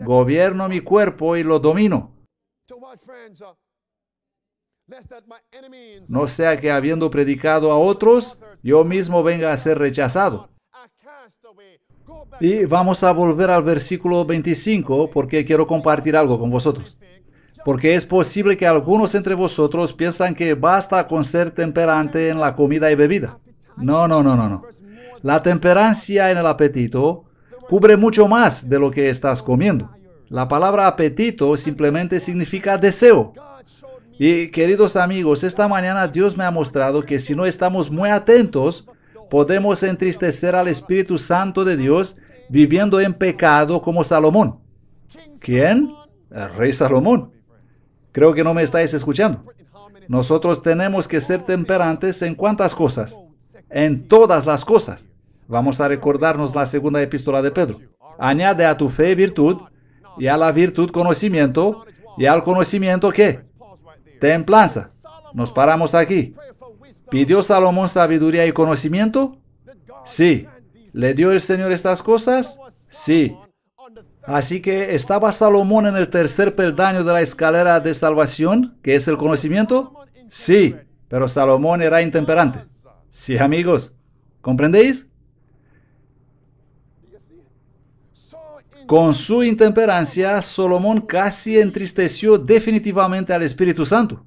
gobierno mi cuerpo y lo domino. No sea que habiendo predicado a otros, yo mismo venga a ser rechazado. Y vamos a volver al versículo 25 porque quiero compartir algo con vosotros porque es posible que algunos entre vosotros piensan que basta con ser temperante en la comida y bebida. No, no, no, no, no. La temperancia en el apetito cubre mucho más de lo que estás comiendo. La palabra apetito simplemente significa deseo. Y queridos amigos, esta mañana Dios me ha mostrado que si no estamos muy atentos, podemos entristecer al Espíritu Santo de Dios viviendo en pecado como Salomón. ¿Quién? El rey Salomón. Creo que no me estáis escuchando. Nosotros tenemos que ser temperantes en cuántas cosas? En todas las cosas. Vamos a recordarnos la segunda epístola de Pedro. Añade a tu fe virtud y a la virtud conocimiento y al conocimiento qué? Templanza. Nos paramos aquí. ¿Pidió Salomón sabiduría y conocimiento? Sí. ¿Le dio el Señor estas cosas? Sí. Así que estaba Salomón en el tercer peldaño de la escalera de salvación, que es el conocimiento. Sí, pero Salomón era intemperante. Sí, amigos, ¿comprendéis? Con su intemperancia, Salomón casi entristeció definitivamente al Espíritu Santo.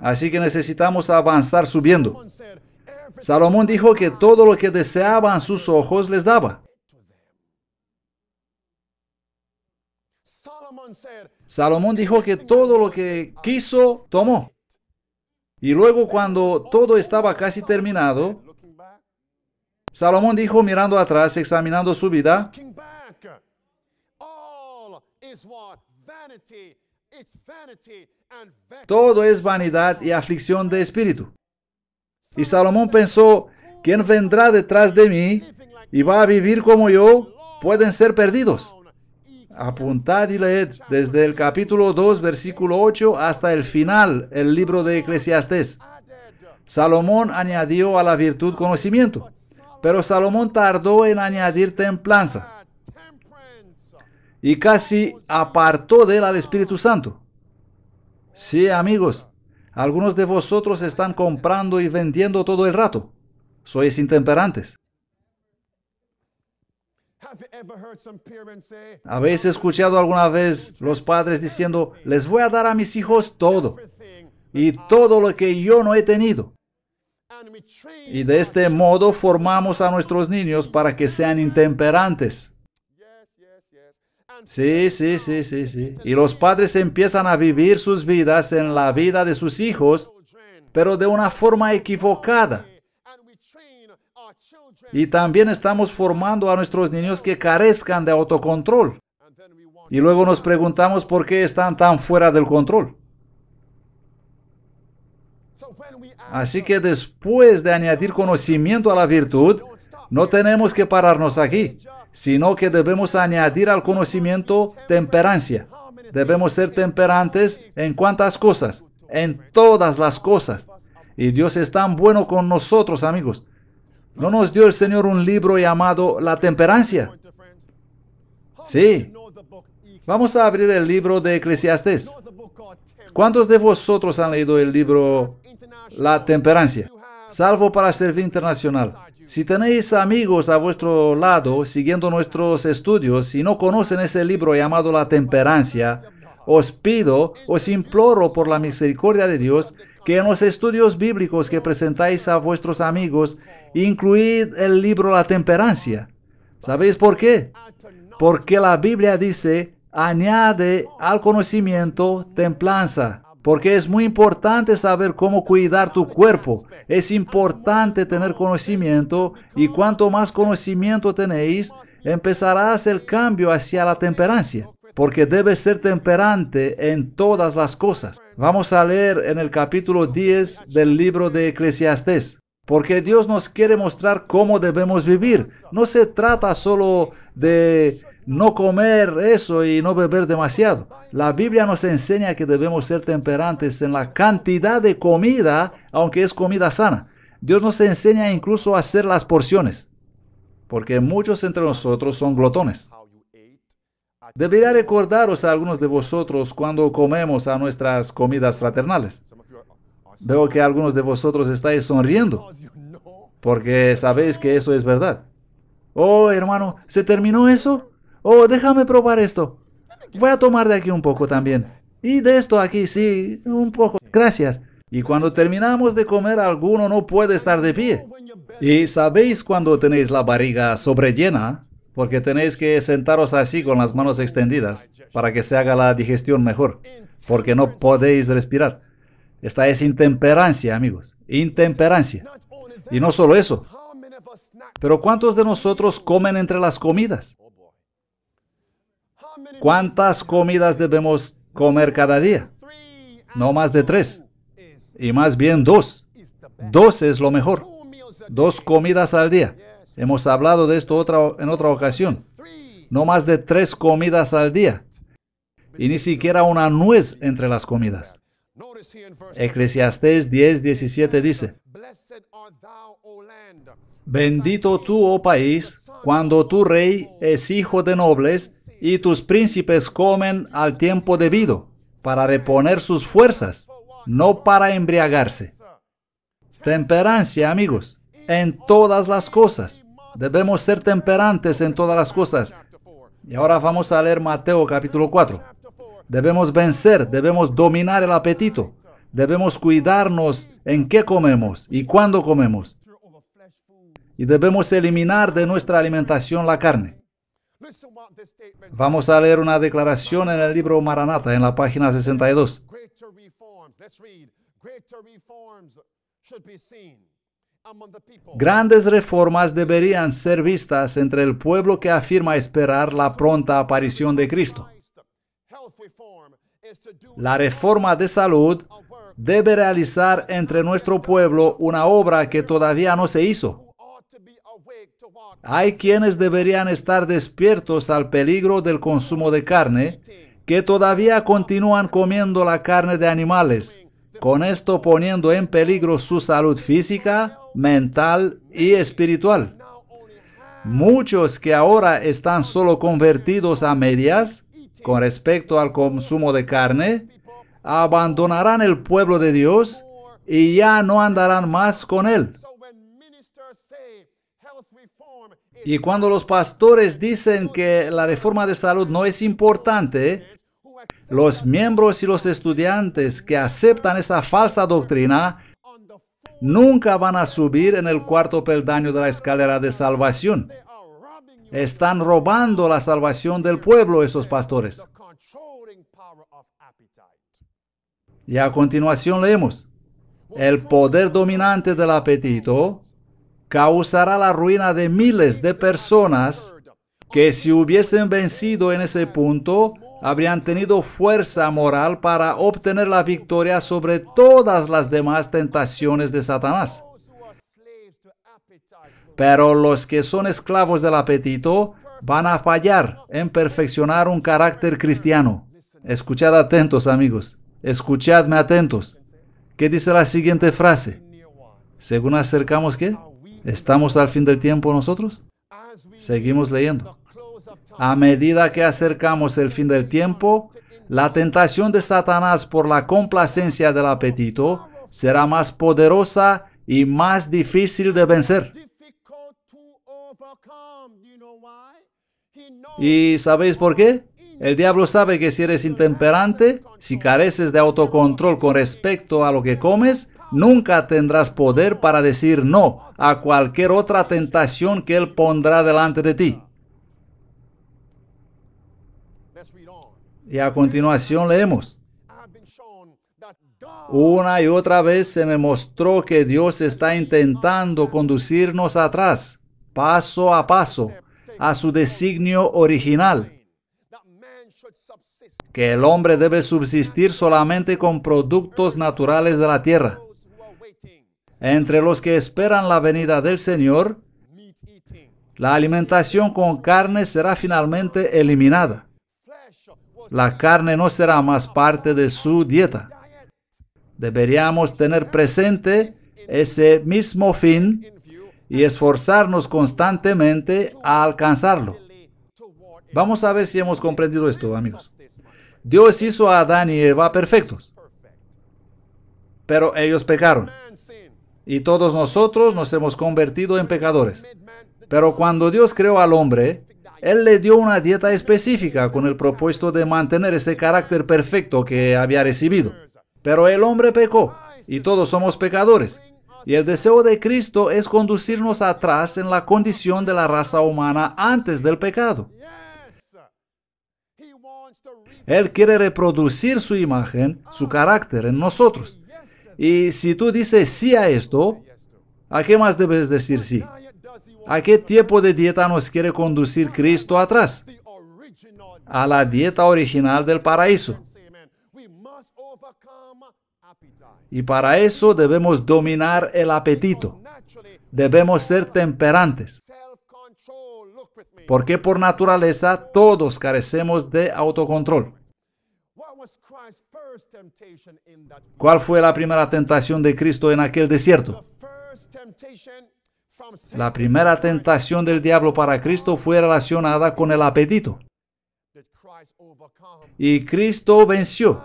Así que necesitamos avanzar subiendo. Salomón dijo que todo lo que deseaban sus ojos les daba. Salomón dijo que todo lo que quiso, tomó. Y luego cuando todo estaba casi terminado, Salomón dijo mirando atrás, examinando su vida, todo es vanidad y aflicción de espíritu. Y Salomón pensó, ¿Quién vendrá detrás de mí y va a vivir como yo, pueden ser perdidos. Apuntad y leed desde el capítulo 2, versículo 8 hasta el final, el libro de Eclesiastés. Salomón añadió a la virtud conocimiento, pero Salomón tardó en añadir templanza y casi apartó de él al Espíritu Santo. Sí, amigos, algunos de vosotros están comprando y vendiendo todo el rato. Sois intemperantes. ¿Habéis escuchado alguna vez los padres diciendo, les voy a dar a mis hijos todo y todo lo que yo no he tenido? Y de este modo formamos a nuestros niños para que sean intemperantes. Sí, sí, sí, sí, sí. Y los padres empiezan a vivir sus vidas en la vida de sus hijos, pero de una forma equivocada. Y también estamos formando a nuestros niños que carezcan de autocontrol. Y luego nos preguntamos por qué están tan fuera del control. Así que después de añadir conocimiento a la virtud, no tenemos que pararnos aquí, sino que debemos añadir al conocimiento temperancia. Debemos ser temperantes en cuantas cosas, en todas las cosas. Y Dios es tan bueno con nosotros, amigos. ¿No nos dio el Señor un libro llamado La Temperancia? Sí. Vamos a abrir el libro de Eclesiastés. ¿Cuántos de vosotros han leído el libro La Temperancia? Salvo para servir internacional. Si tenéis amigos a vuestro lado siguiendo nuestros estudios y no conocen ese libro llamado La Temperancia, os pido, os imploro por la misericordia de Dios, que en los estudios bíblicos que presentáis a vuestros amigos incluir el libro La Temperancia. ¿Sabéis por qué? Porque la Biblia dice, añade al conocimiento templanza. Porque es muy importante saber cómo cuidar tu cuerpo. Es importante tener conocimiento y cuanto más conocimiento tenéis, empezarás el cambio hacia la temperancia porque debe ser temperante en todas las cosas. Vamos a leer en el capítulo 10 del libro de Eclesiastés. Porque Dios nos quiere mostrar cómo debemos vivir. No se trata solo de no comer eso y no beber demasiado. La Biblia nos enseña que debemos ser temperantes en la cantidad de comida, aunque es comida sana. Dios nos enseña incluso a hacer las porciones, porque muchos entre nosotros son glotones. Debería recordaros a algunos de vosotros cuando comemos a nuestras comidas fraternales. Veo que algunos de vosotros estáis sonriendo porque sabéis que eso es verdad. Oh, hermano, ¿se terminó eso? Oh, déjame probar esto. Voy a tomar de aquí un poco también. Y de esto aquí, sí, un poco. Gracias. Y cuando terminamos de comer, alguno no puede estar de pie. Y sabéis cuando tenéis la barriga sobrellena, porque tenéis que sentaros así con las manos extendidas para que se haga la digestión mejor, porque no podéis respirar. Esta es intemperancia, amigos. Intemperancia. Y no solo eso. Pero ¿cuántos de nosotros comen entre las comidas? ¿Cuántas comidas debemos comer cada día? No más de tres. Y más bien dos. Dos es lo mejor. Dos comidas al día. Hemos hablado de esto otra, en otra ocasión. No más de tres comidas al día. Y ni siquiera una nuez entre las comidas. Eclesiastés 10, 17 dice, Bendito tú, oh país, cuando tu rey es hijo de nobles y tus príncipes comen al tiempo debido, para reponer sus fuerzas, no para embriagarse. Temperancia, amigos, en todas las cosas. Debemos ser temperantes en todas las cosas. Y ahora vamos a leer Mateo capítulo 4. Debemos vencer, debemos dominar el apetito. Debemos cuidarnos en qué comemos y cuándo comemos. Y debemos eliminar de nuestra alimentación la carne. Vamos a leer una declaración en el libro Maranata, en la página 62. Grandes reformas deberían ser vistas entre el pueblo que afirma esperar la pronta aparición de Cristo. La reforma de salud debe realizar entre nuestro pueblo una obra que todavía no se hizo. Hay quienes deberían estar despiertos al peligro del consumo de carne, que todavía continúan comiendo la carne de animales, con esto poniendo en peligro su salud física, mental y espiritual. Muchos que ahora están solo convertidos a medias con respecto al consumo de carne, abandonarán el pueblo de Dios y ya no andarán más con él. Y cuando los pastores dicen que la reforma de salud no es importante, los miembros y los estudiantes que aceptan esa falsa doctrina nunca van a subir en el cuarto peldaño de la escalera de salvación. Están robando la salvación del pueblo esos pastores. Y a continuación leemos, el poder dominante del apetito causará la ruina de miles de personas que si hubiesen vencido en ese punto, habrían tenido fuerza moral para obtener la victoria sobre todas las demás tentaciones de Satanás. Pero los que son esclavos del apetito van a fallar en perfeccionar un carácter cristiano. Escuchad atentos, amigos. Escuchadme atentos. ¿Qué dice la siguiente frase? Según acercamos ¿qué? estamos al fin del tiempo nosotros, seguimos leyendo. A medida que acercamos el fin del tiempo, la tentación de Satanás por la complacencia del apetito será más poderosa y más difícil de vencer. ¿Y sabéis por qué? El diablo sabe que si eres intemperante, si careces de autocontrol con respecto a lo que comes, nunca tendrás poder para decir no a cualquier otra tentación que él pondrá delante de ti. Y a continuación leemos. Una y otra vez se me mostró que Dios está intentando conducirnos atrás, paso a paso, a su designio original, que el hombre debe subsistir solamente con productos naturales de la tierra. Entre los que esperan la venida del Señor, la alimentación con carne será finalmente eliminada. La carne no será más parte de su dieta. Deberíamos tener presente ese mismo fin y esforzarnos constantemente a alcanzarlo. Vamos a ver si hemos comprendido esto, amigos. Dios hizo a Adán y Eva perfectos, pero ellos pecaron. Y todos nosotros nos hemos convertido en pecadores. Pero cuando Dios creó al hombre, Él le dio una dieta específica con el propósito de mantener ese carácter perfecto que había recibido. Pero el hombre pecó y todos somos pecadores. Y el deseo de Cristo es conducirnos atrás en la condición de la raza humana antes del pecado. Él quiere reproducir su imagen, su carácter en nosotros. Y si tú dices sí a esto, ¿a qué más debes decir sí? ¿A qué tipo de dieta nos quiere conducir Cristo atrás? A la dieta original del paraíso. Y para eso debemos dominar el apetito. Debemos ser temperantes. Porque por naturaleza todos carecemos de autocontrol. ¿Cuál fue la primera tentación de Cristo en aquel desierto? La primera tentación del diablo para Cristo fue relacionada con el apetito. Y Cristo venció.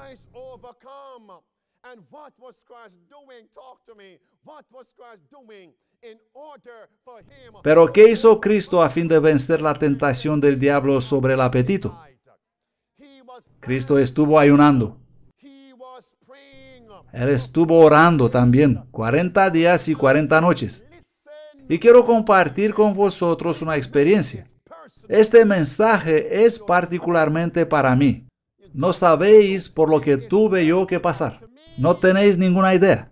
Pero ¿qué hizo Cristo a fin de vencer la tentación del diablo sobre el apetito? Cristo estuvo ayunando. Él estuvo orando también 40 días y 40 noches. Y quiero compartir con vosotros una experiencia. Este mensaje es particularmente para mí. No sabéis por lo que tuve yo que pasar. No tenéis ninguna idea.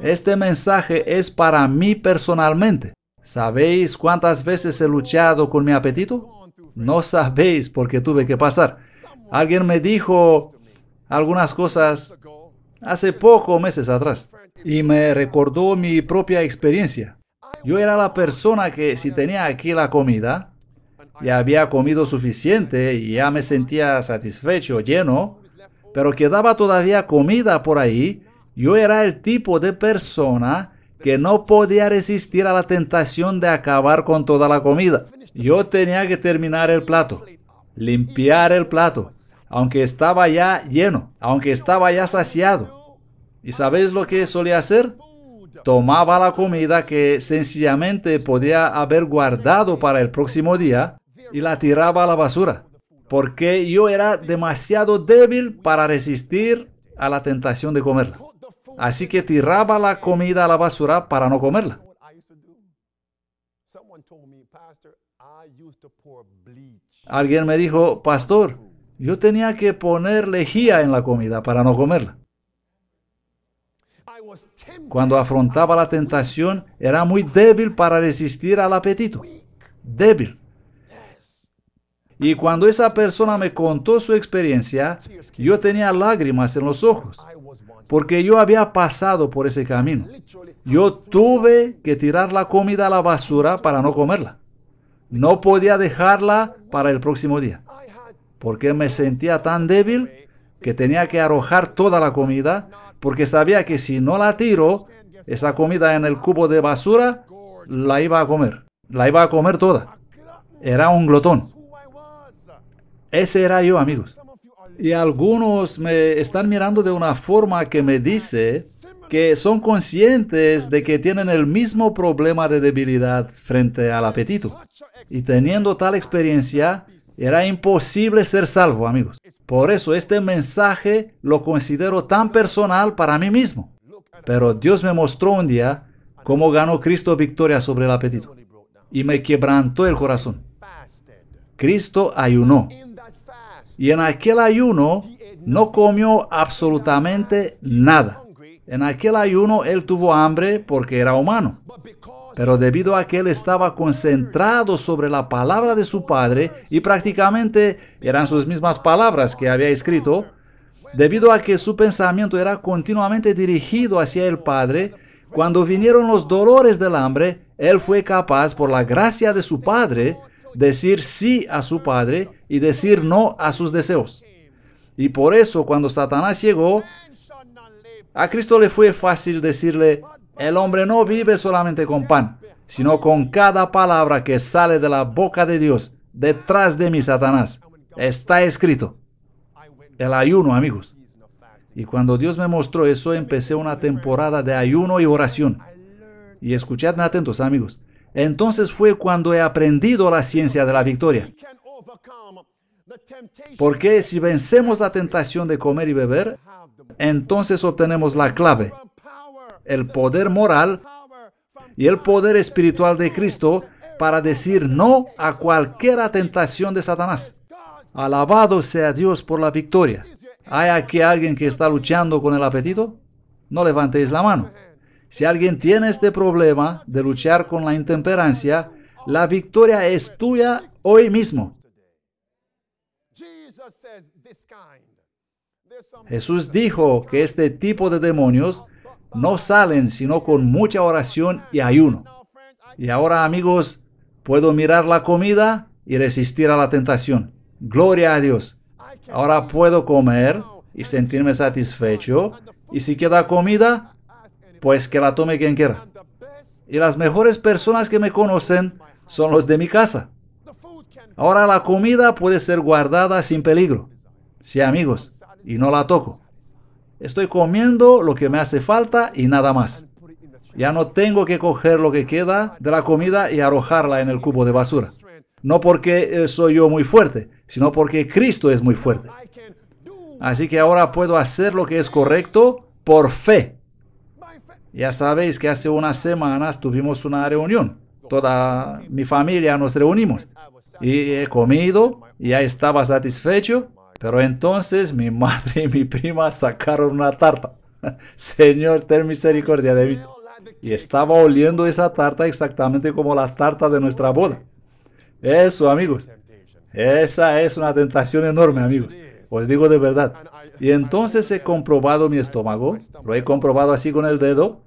Este mensaje es para mí personalmente. ¿Sabéis cuántas veces he luchado con mi apetito? No sabéis por qué tuve que pasar. Alguien me dijo algunas cosas hace pocos meses atrás y me recordó mi propia experiencia. Yo era la persona que si tenía aquí la comida, ya había comido suficiente y ya me sentía satisfecho, lleno, pero quedaba todavía comida por ahí, yo era el tipo de persona que no podía resistir a la tentación de acabar con toda la comida. Yo tenía que terminar el plato, limpiar el plato, aunque estaba ya lleno, aunque estaba ya saciado. ¿Y sabéis lo que solía hacer? Tomaba la comida que sencillamente podía haber guardado para el próximo día y la tiraba a la basura porque yo era demasiado débil para resistir a la tentación de comerla. Así que tiraba la comida a la basura para no comerla. Alguien me dijo, pastor, yo tenía que poner lejía en la comida para no comerla. Cuando afrontaba la tentación, era muy débil para resistir al apetito. Débil. Y cuando esa persona me contó su experiencia, yo tenía lágrimas en los ojos, porque yo había pasado por ese camino. Yo tuve que tirar la comida a la basura para no comerla. No podía dejarla para el próximo día, porque me sentía tan débil que tenía que arrojar toda la comida, porque sabía que si no la tiro, esa comida en el cubo de basura, la iba a comer. La iba a comer toda. Era un glotón. Ese era yo, amigos. Y algunos me están mirando de una forma que me dice que son conscientes de que tienen el mismo problema de debilidad frente al apetito. Y teniendo tal experiencia, era imposible ser salvo, amigos. Por eso este mensaje lo considero tan personal para mí mismo. Pero Dios me mostró un día cómo ganó Cristo victoria sobre el apetito. Y me quebrantó el corazón. Cristo ayunó y en aquel ayuno no comió absolutamente nada. En aquel ayuno él tuvo hambre porque era humano. Pero debido a que él estaba concentrado sobre la palabra de su padre y prácticamente eran sus mismas palabras que había escrito, debido a que su pensamiento era continuamente dirigido hacia el padre, cuando vinieron los dolores del hambre, él fue capaz, por la gracia de su padre, decir sí a su padre y decir no a sus deseos. Y por eso cuando Satanás llegó, a Cristo le fue fácil decirle, el hombre no vive solamente con pan, sino con cada palabra que sale de la boca de Dios. Detrás de mí, Satanás, está escrito. El ayuno, amigos. Y cuando Dios me mostró eso, empecé una temporada de ayuno y oración. Y escuchadme atentos, amigos. Entonces fue cuando he aprendido la ciencia de la victoria. Porque si vencemos la tentación de comer y beber, entonces obtenemos la clave, el poder moral y el poder espiritual de Cristo para decir no a cualquier tentación de Satanás. Alabado sea Dios por la victoria. ¿Hay aquí alguien que está luchando con el apetito? No levantéis la mano. Si alguien tiene este problema de luchar con la intemperancia, la victoria es tuya hoy mismo. Jesús dijo que este tipo de demonios no salen sino con mucha oración y ayuno. Y ahora amigos, puedo mirar la comida y resistir a la tentación. Gloria a Dios. Ahora puedo comer y sentirme satisfecho. Y si queda comida, pues que la tome quien quiera. Y las mejores personas que me conocen son los de mi casa. Ahora la comida puede ser guardada sin peligro. Sí, amigos, y no la toco. Estoy comiendo lo que me hace falta y nada más. Ya no tengo que coger lo que queda de la comida y arrojarla en el cubo de basura. No porque eh, soy yo muy fuerte, sino porque Cristo es muy fuerte. Así que ahora puedo hacer lo que es correcto por fe ya sabéis que hace unas semanas tuvimos una reunión. Toda mi familia nos reunimos. Y he comido, ya estaba satisfecho, pero entonces mi madre y mi prima sacaron una tarta. [laughs] Señor, ten misericordia de mí. Y estaba oliendo esa tarta exactamente como la tarta de nuestra boda. Eso, amigos. Esa es una tentación enorme, amigos. Os pues digo de verdad. Y entonces he comprobado mi estómago, lo he comprobado así con el dedo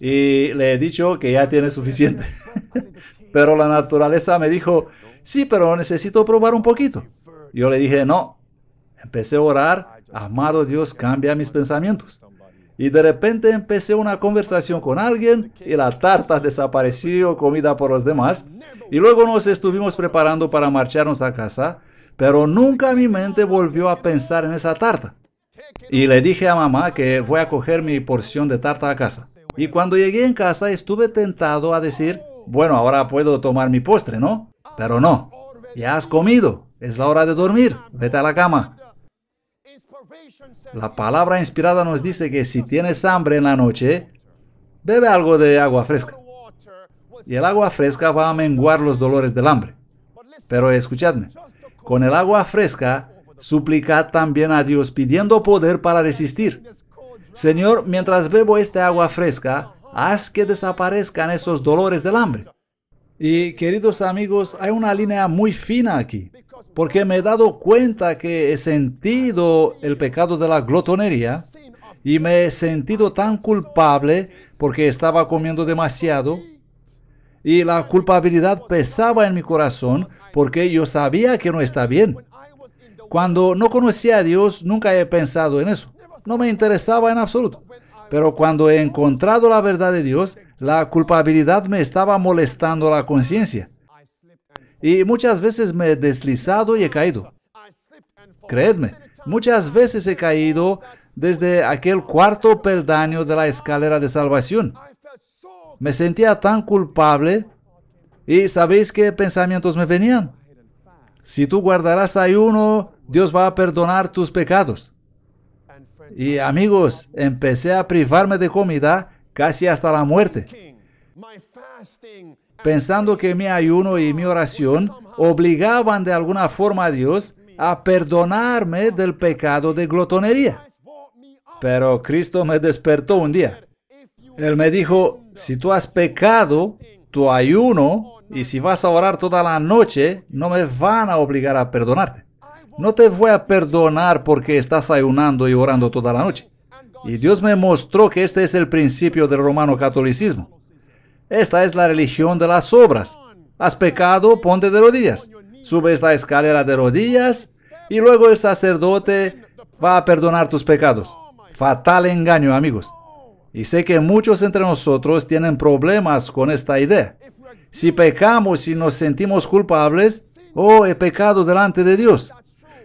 y le he dicho que ya tiene suficiente. [laughs] pero la naturaleza me dijo, sí, pero necesito probar un poquito. Yo le dije, no. Empecé a orar, amado Dios, cambia mis pensamientos. Y de repente empecé una conversación con alguien y la tarta desapareció, comida por los demás. Y luego nos estuvimos preparando para marcharnos a casa pero nunca mi mente volvió a pensar en esa tarta. Y le dije a mamá que voy a coger mi porción de tarta a casa. Y cuando llegué en casa estuve tentado a decir, bueno, ahora puedo tomar mi postre, ¿no? Pero no, ya has comido, es la hora de dormir, vete a la cama. La palabra inspirada nos dice que si tienes hambre en la noche, bebe algo de agua fresca. Y el agua fresca va a menguar los dolores del hambre. Pero escuchadme, con el agua fresca, suplicad también a Dios pidiendo poder para resistir. Señor, mientras bebo esta agua fresca, haz que desaparezcan esos dolores del hambre. Y queridos amigos, hay una línea muy fina aquí, porque me he dado cuenta que he sentido el pecado de la glotonería y me he sentido tan culpable porque estaba comiendo demasiado y la culpabilidad pesaba en mi corazón porque yo sabía que no está bien. Cuando no conocía a Dios, nunca he pensado en eso. No me interesaba en absoluto. Pero cuando he encontrado la verdad de Dios, la culpabilidad me estaba molestando la conciencia. Y muchas veces me he deslizado y he caído. Creedme, muchas veces he caído desde aquel cuarto peldaño de la escalera de salvación. Me sentía tan culpable ¿Y sabéis qué pensamientos me venían? Si tú guardarás ayuno, Dios va a perdonar tus pecados. Y amigos, empecé a privarme de comida casi hasta la muerte, pensando que mi ayuno y mi oración obligaban de alguna forma a Dios a perdonarme del pecado de glotonería. Pero Cristo me despertó un día. Él me dijo, si tú has pecado, tu ayuno y si vas a orar toda la noche, no me van a obligar a perdonarte. No te voy a perdonar porque estás ayunando y orando toda la noche. Y Dios me mostró que este es el principio del romano catolicismo. Esta es la religión de las obras. Has pecado, ponte de rodillas. Subes la escalera de rodillas y luego el sacerdote va a perdonar tus pecados. Fatal engaño, amigos. Y sé que muchos entre nosotros tienen problemas con esta idea. Si pecamos y nos sentimos culpables, oh, he pecado delante de Dios.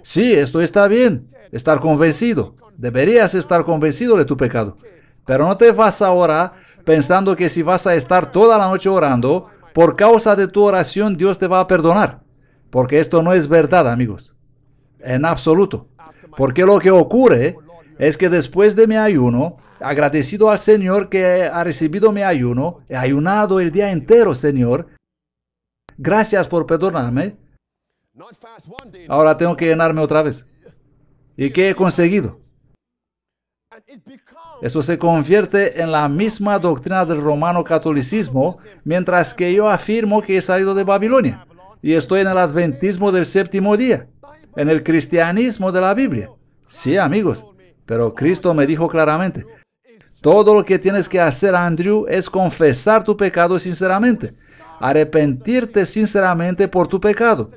Sí, esto está bien, estar convencido. Deberías estar convencido de tu pecado. Pero no te vas ahora pensando que si vas a estar toda la noche orando, por causa de tu oración Dios te va a perdonar. Porque esto no es verdad, amigos. En absoluto. Porque lo que ocurre es que después de mi ayuno, agradecido al Señor que ha recibido mi ayuno, he ayunado el día entero, Señor. Gracias por perdonarme. Ahora tengo que llenarme otra vez. ¿Y qué he conseguido? Eso se convierte en la misma doctrina del romano catolicismo, mientras que yo afirmo que he salido de Babilonia y estoy en el adventismo del séptimo día, en el cristianismo de la Biblia. Sí, amigos, pero Cristo me dijo claramente, todo lo que tienes que hacer, Andrew, es confesar tu pecado sinceramente, arrepentirte sinceramente por tu pecado.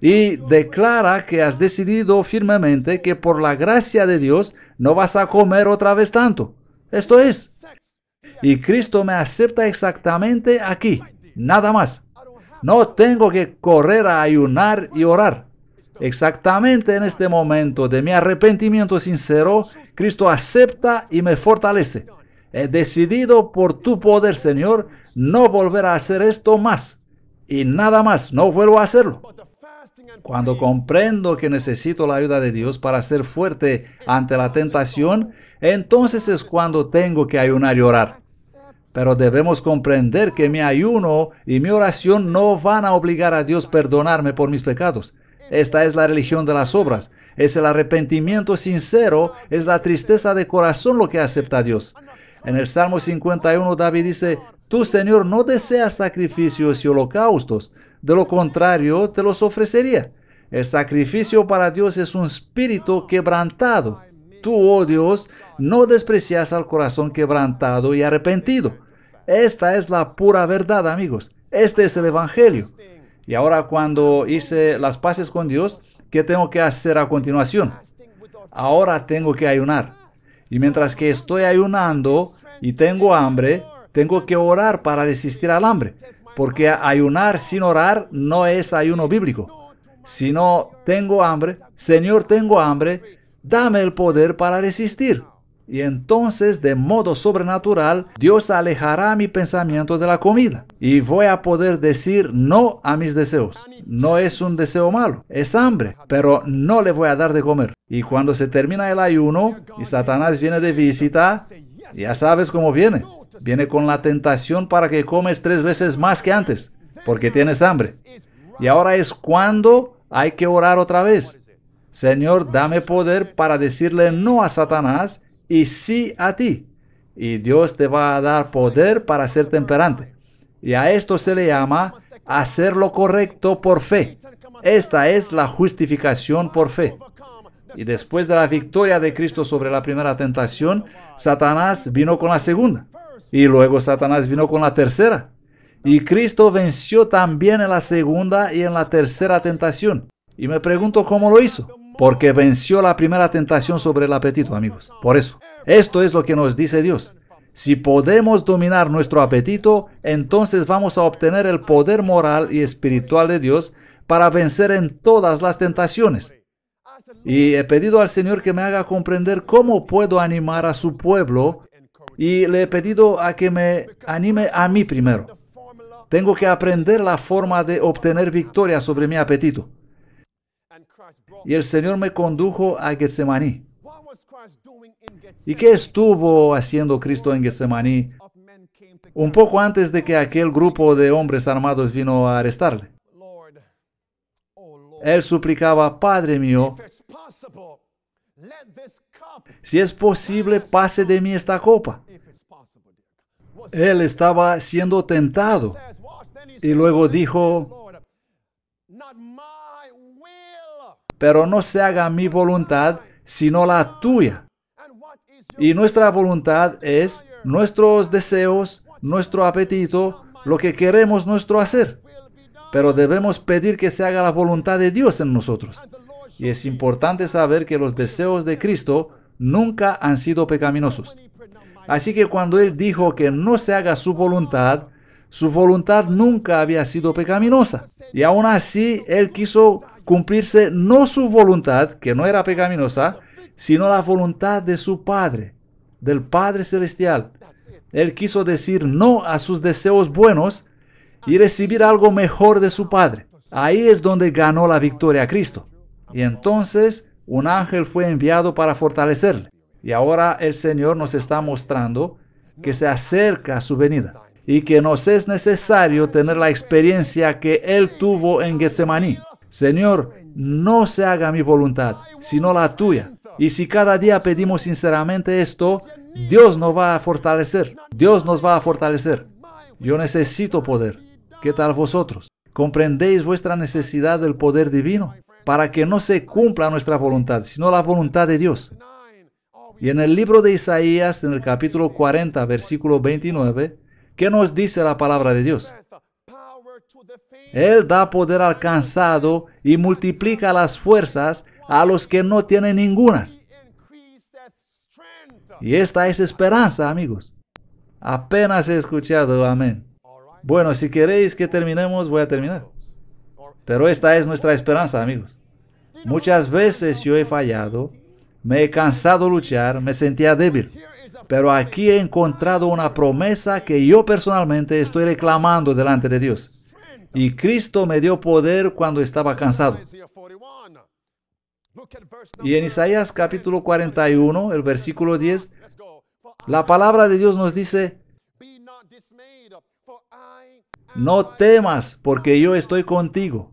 Y declara que has decidido firmemente que por la gracia de Dios no vas a comer otra vez tanto. Esto es. Y Cristo me acepta exactamente aquí, nada más. No tengo que correr a ayunar y orar. Exactamente en este momento de mi arrepentimiento sincero, Cristo acepta y me fortalece. He decidido por tu poder, Señor, no volver a hacer esto más. Y nada más, no vuelvo a hacerlo. Cuando comprendo que necesito la ayuda de Dios para ser fuerte ante la tentación, entonces es cuando tengo que ayunar y orar. Pero debemos comprender que mi ayuno y mi oración no van a obligar a Dios a perdonarme por mis pecados. Esta es la religión de las obras. Es el arrepentimiento sincero, es la tristeza de corazón lo que acepta Dios. En el Salmo 51 David dice, Tu Señor no deseas sacrificios y holocaustos, de lo contrario te los ofrecería. El sacrificio para Dios es un espíritu quebrantado. Tú, oh Dios, no desprecias al corazón quebrantado y arrepentido. Esta es la pura verdad, amigos. Este es el Evangelio. Y ahora cuando hice las paces con Dios, ¿qué tengo que hacer a continuación? Ahora tengo que ayunar. Y mientras que estoy ayunando y tengo hambre, tengo que orar para resistir al hambre. Porque ayunar sin orar no es ayuno bíblico. Si no tengo hambre, Señor, tengo hambre, dame el poder para resistir. Y entonces, de modo sobrenatural, Dios alejará mi pensamiento de la comida. Y voy a poder decir no a mis deseos. No es un deseo malo, es hambre, pero no le voy a dar de comer. Y cuando se termina el ayuno y Satanás viene de visita, ya sabes cómo viene. Viene con la tentación para que comes tres veces más que antes, porque tienes hambre. Y ahora es cuando hay que orar otra vez. Señor, dame poder para decirle no a Satanás y sí a ti. Y Dios te va a dar poder para ser temperante. Y a esto se le llama hacer lo correcto por fe. Esta es la justificación por fe. Y después de la victoria de Cristo sobre la primera tentación, Satanás vino con la segunda. Y luego Satanás vino con la tercera. Y Cristo venció también en la segunda y en la tercera tentación. Y me pregunto cómo lo hizo porque venció la primera tentación sobre el apetito, amigos. Por eso, esto es lo que nos dice Dios. Si podemos dominar nuestro apetito, entonces vamos a obtener el poder moral y espiritual de Dios para vencer en todas las tentaciones. Y he pedido al Señor que me haga comprender cómo puedo animar a su pueblo y le he pedido a que me anime a mí primero. Tengo que aprender la forma de obtener victoria sobre mi apetito y el Señor me condujo a Getsemaní. ¿Y qué estuvo haciendo Cristo en Getsemaní un poco antes de que aquel grupo de hombres armados vino a arrestarle? Oh Él suplicaba, Padre mío, si es posible, pase de mí esta copa. Él estaba siendo tentado y luego dijo, pero no se haga mi voluntad, sino la tuya. Y nuestra voluntad es nuestros deseos, nuestro apetito, lo que queremos nuestro hacer. Pero debemos pedir que se haga la voluntad de Dios en nosotros. Y es importante saber que los deseos de Cristo nunca han sido pecaminosos. Así que cuando Él dijo que no se haga su voluntad, su voluntad nunca había sido pecaminosa. Y aún así, Él quiso cumplirse no su voluntad, que no era pecaminosa, sino la voluntad de su Padre, del Padre Celestial. Él quiso decir no a sus deseos buenos y recibir algo mejor de su Padre. Ahí es donde ganó la victoria a Cristo. Y entonces un ángel fue enviado para fortalecerle. Y ahora el Señor nos está mostrando que se acerca a su venida y que nos es necesario tener la experiencia que Él tuvo en Getsemaní. Señor, no se haga mi voluntad, sino la tuya. Y si cada día pedimos sinceramente esto, Dios nos va a fortalecer. Dios nos va a fortalecer. Yo necesito poder. ¿Qué tal vosotros? ¿Comprendéis vuestra necesidad del poder divino? Para que no se cumpla nuestra voluntad, sino la voluntad de Dios. Y en el libro de Isaías, en el capítulo 40, versículo 29, ¿qué nos dice la palabra de Dios? Él da poder alcanzado y multiplica las fuerzas a los que no tienen ningunas. Y esta es esperanza, amigos. Apenas he escuchado, amén. Bueno, si queréis que terminemos, voy a terminar. Pero esta es nuestra esperanza, amigos. Muchas veces yo he fallado, me he cansado de luchar, me sentía débil. Pero aquí he encontrado una promesa que yo personalmente estoy reclamando delante de Dios. Y Cristo me dio poder cuando estaba cansado. Y en Isaías capítulo 41, el versículo 10, la palabra de Dios nos dice, no temas porque yo estoy contigo.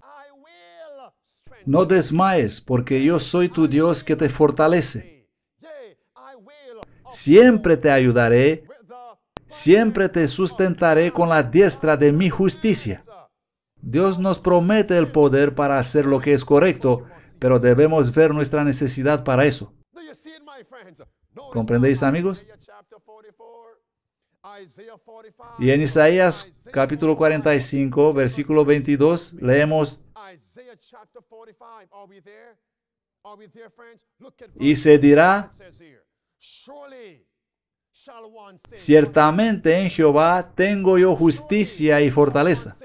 No desmayes porque yo soy tu Dios que te fortalece. Siempre te ayudaré, siempre te sustentaré con la diestra de mi justicia. Dios nos promete el poder para hacer lo que es correcto, pero debemos ver nuestra necesidad para eso. ¿Comprendéis, amigos? Y en Isaías capítulo 45, versículo 22, leemos, y se dirá, ciertamente en Jehová tengo yo justicia y fortaleza.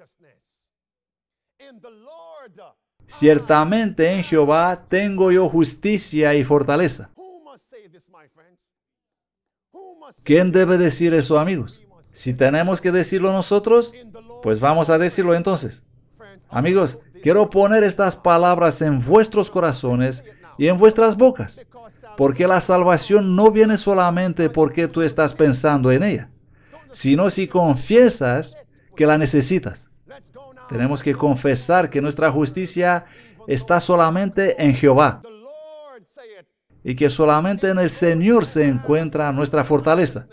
Uh, Ciertamente en Jehová tengo yo justicia y fortaleza. ¿Quién debe decir eso, amigos? Si tenemos que decirlo nosotros, pues vamos a decirlo entonces. Amigos, quiero poner estas palabras en vuestros corazones y en vuestras bocas, porque la salvación no viene solamente porque tú estás pensando en ella, sino si confiesas que la necesitas. Tenemos que confesar que nuestra justicia está solamente en Jehová y que solamente en el Señor se encuentra nuestra fortaleza.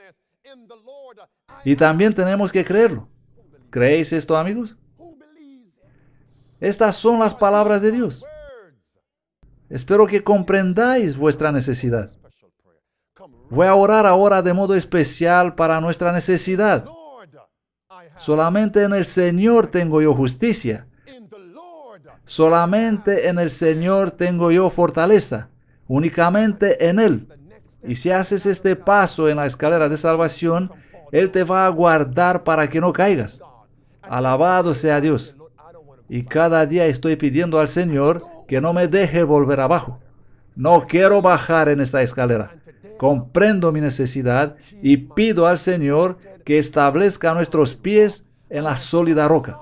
Y también tenemos que creerlo. ¿Creéis esto, amigos? Estas son las palabras de Dios. Espero que comprendáis vuestra necesidad. Voy a orar ahora de modo especial para nuestra necesidad. Solamente en el Señor tengo yo justicia. Solamente en el Señor tengo yo fortaleza. Únicamente en Él. Y si haces este paso en la escalera de salvación, Él te va a guardar para que no caigas. Alabado sea Dios. Y cada día estoy pidiendo al Señor que no me deje volver abajo. No quiero bajar en esta escalera. Comprendo mi necesidad y pido al Señor que establezca nuestros pies en la sólida roca.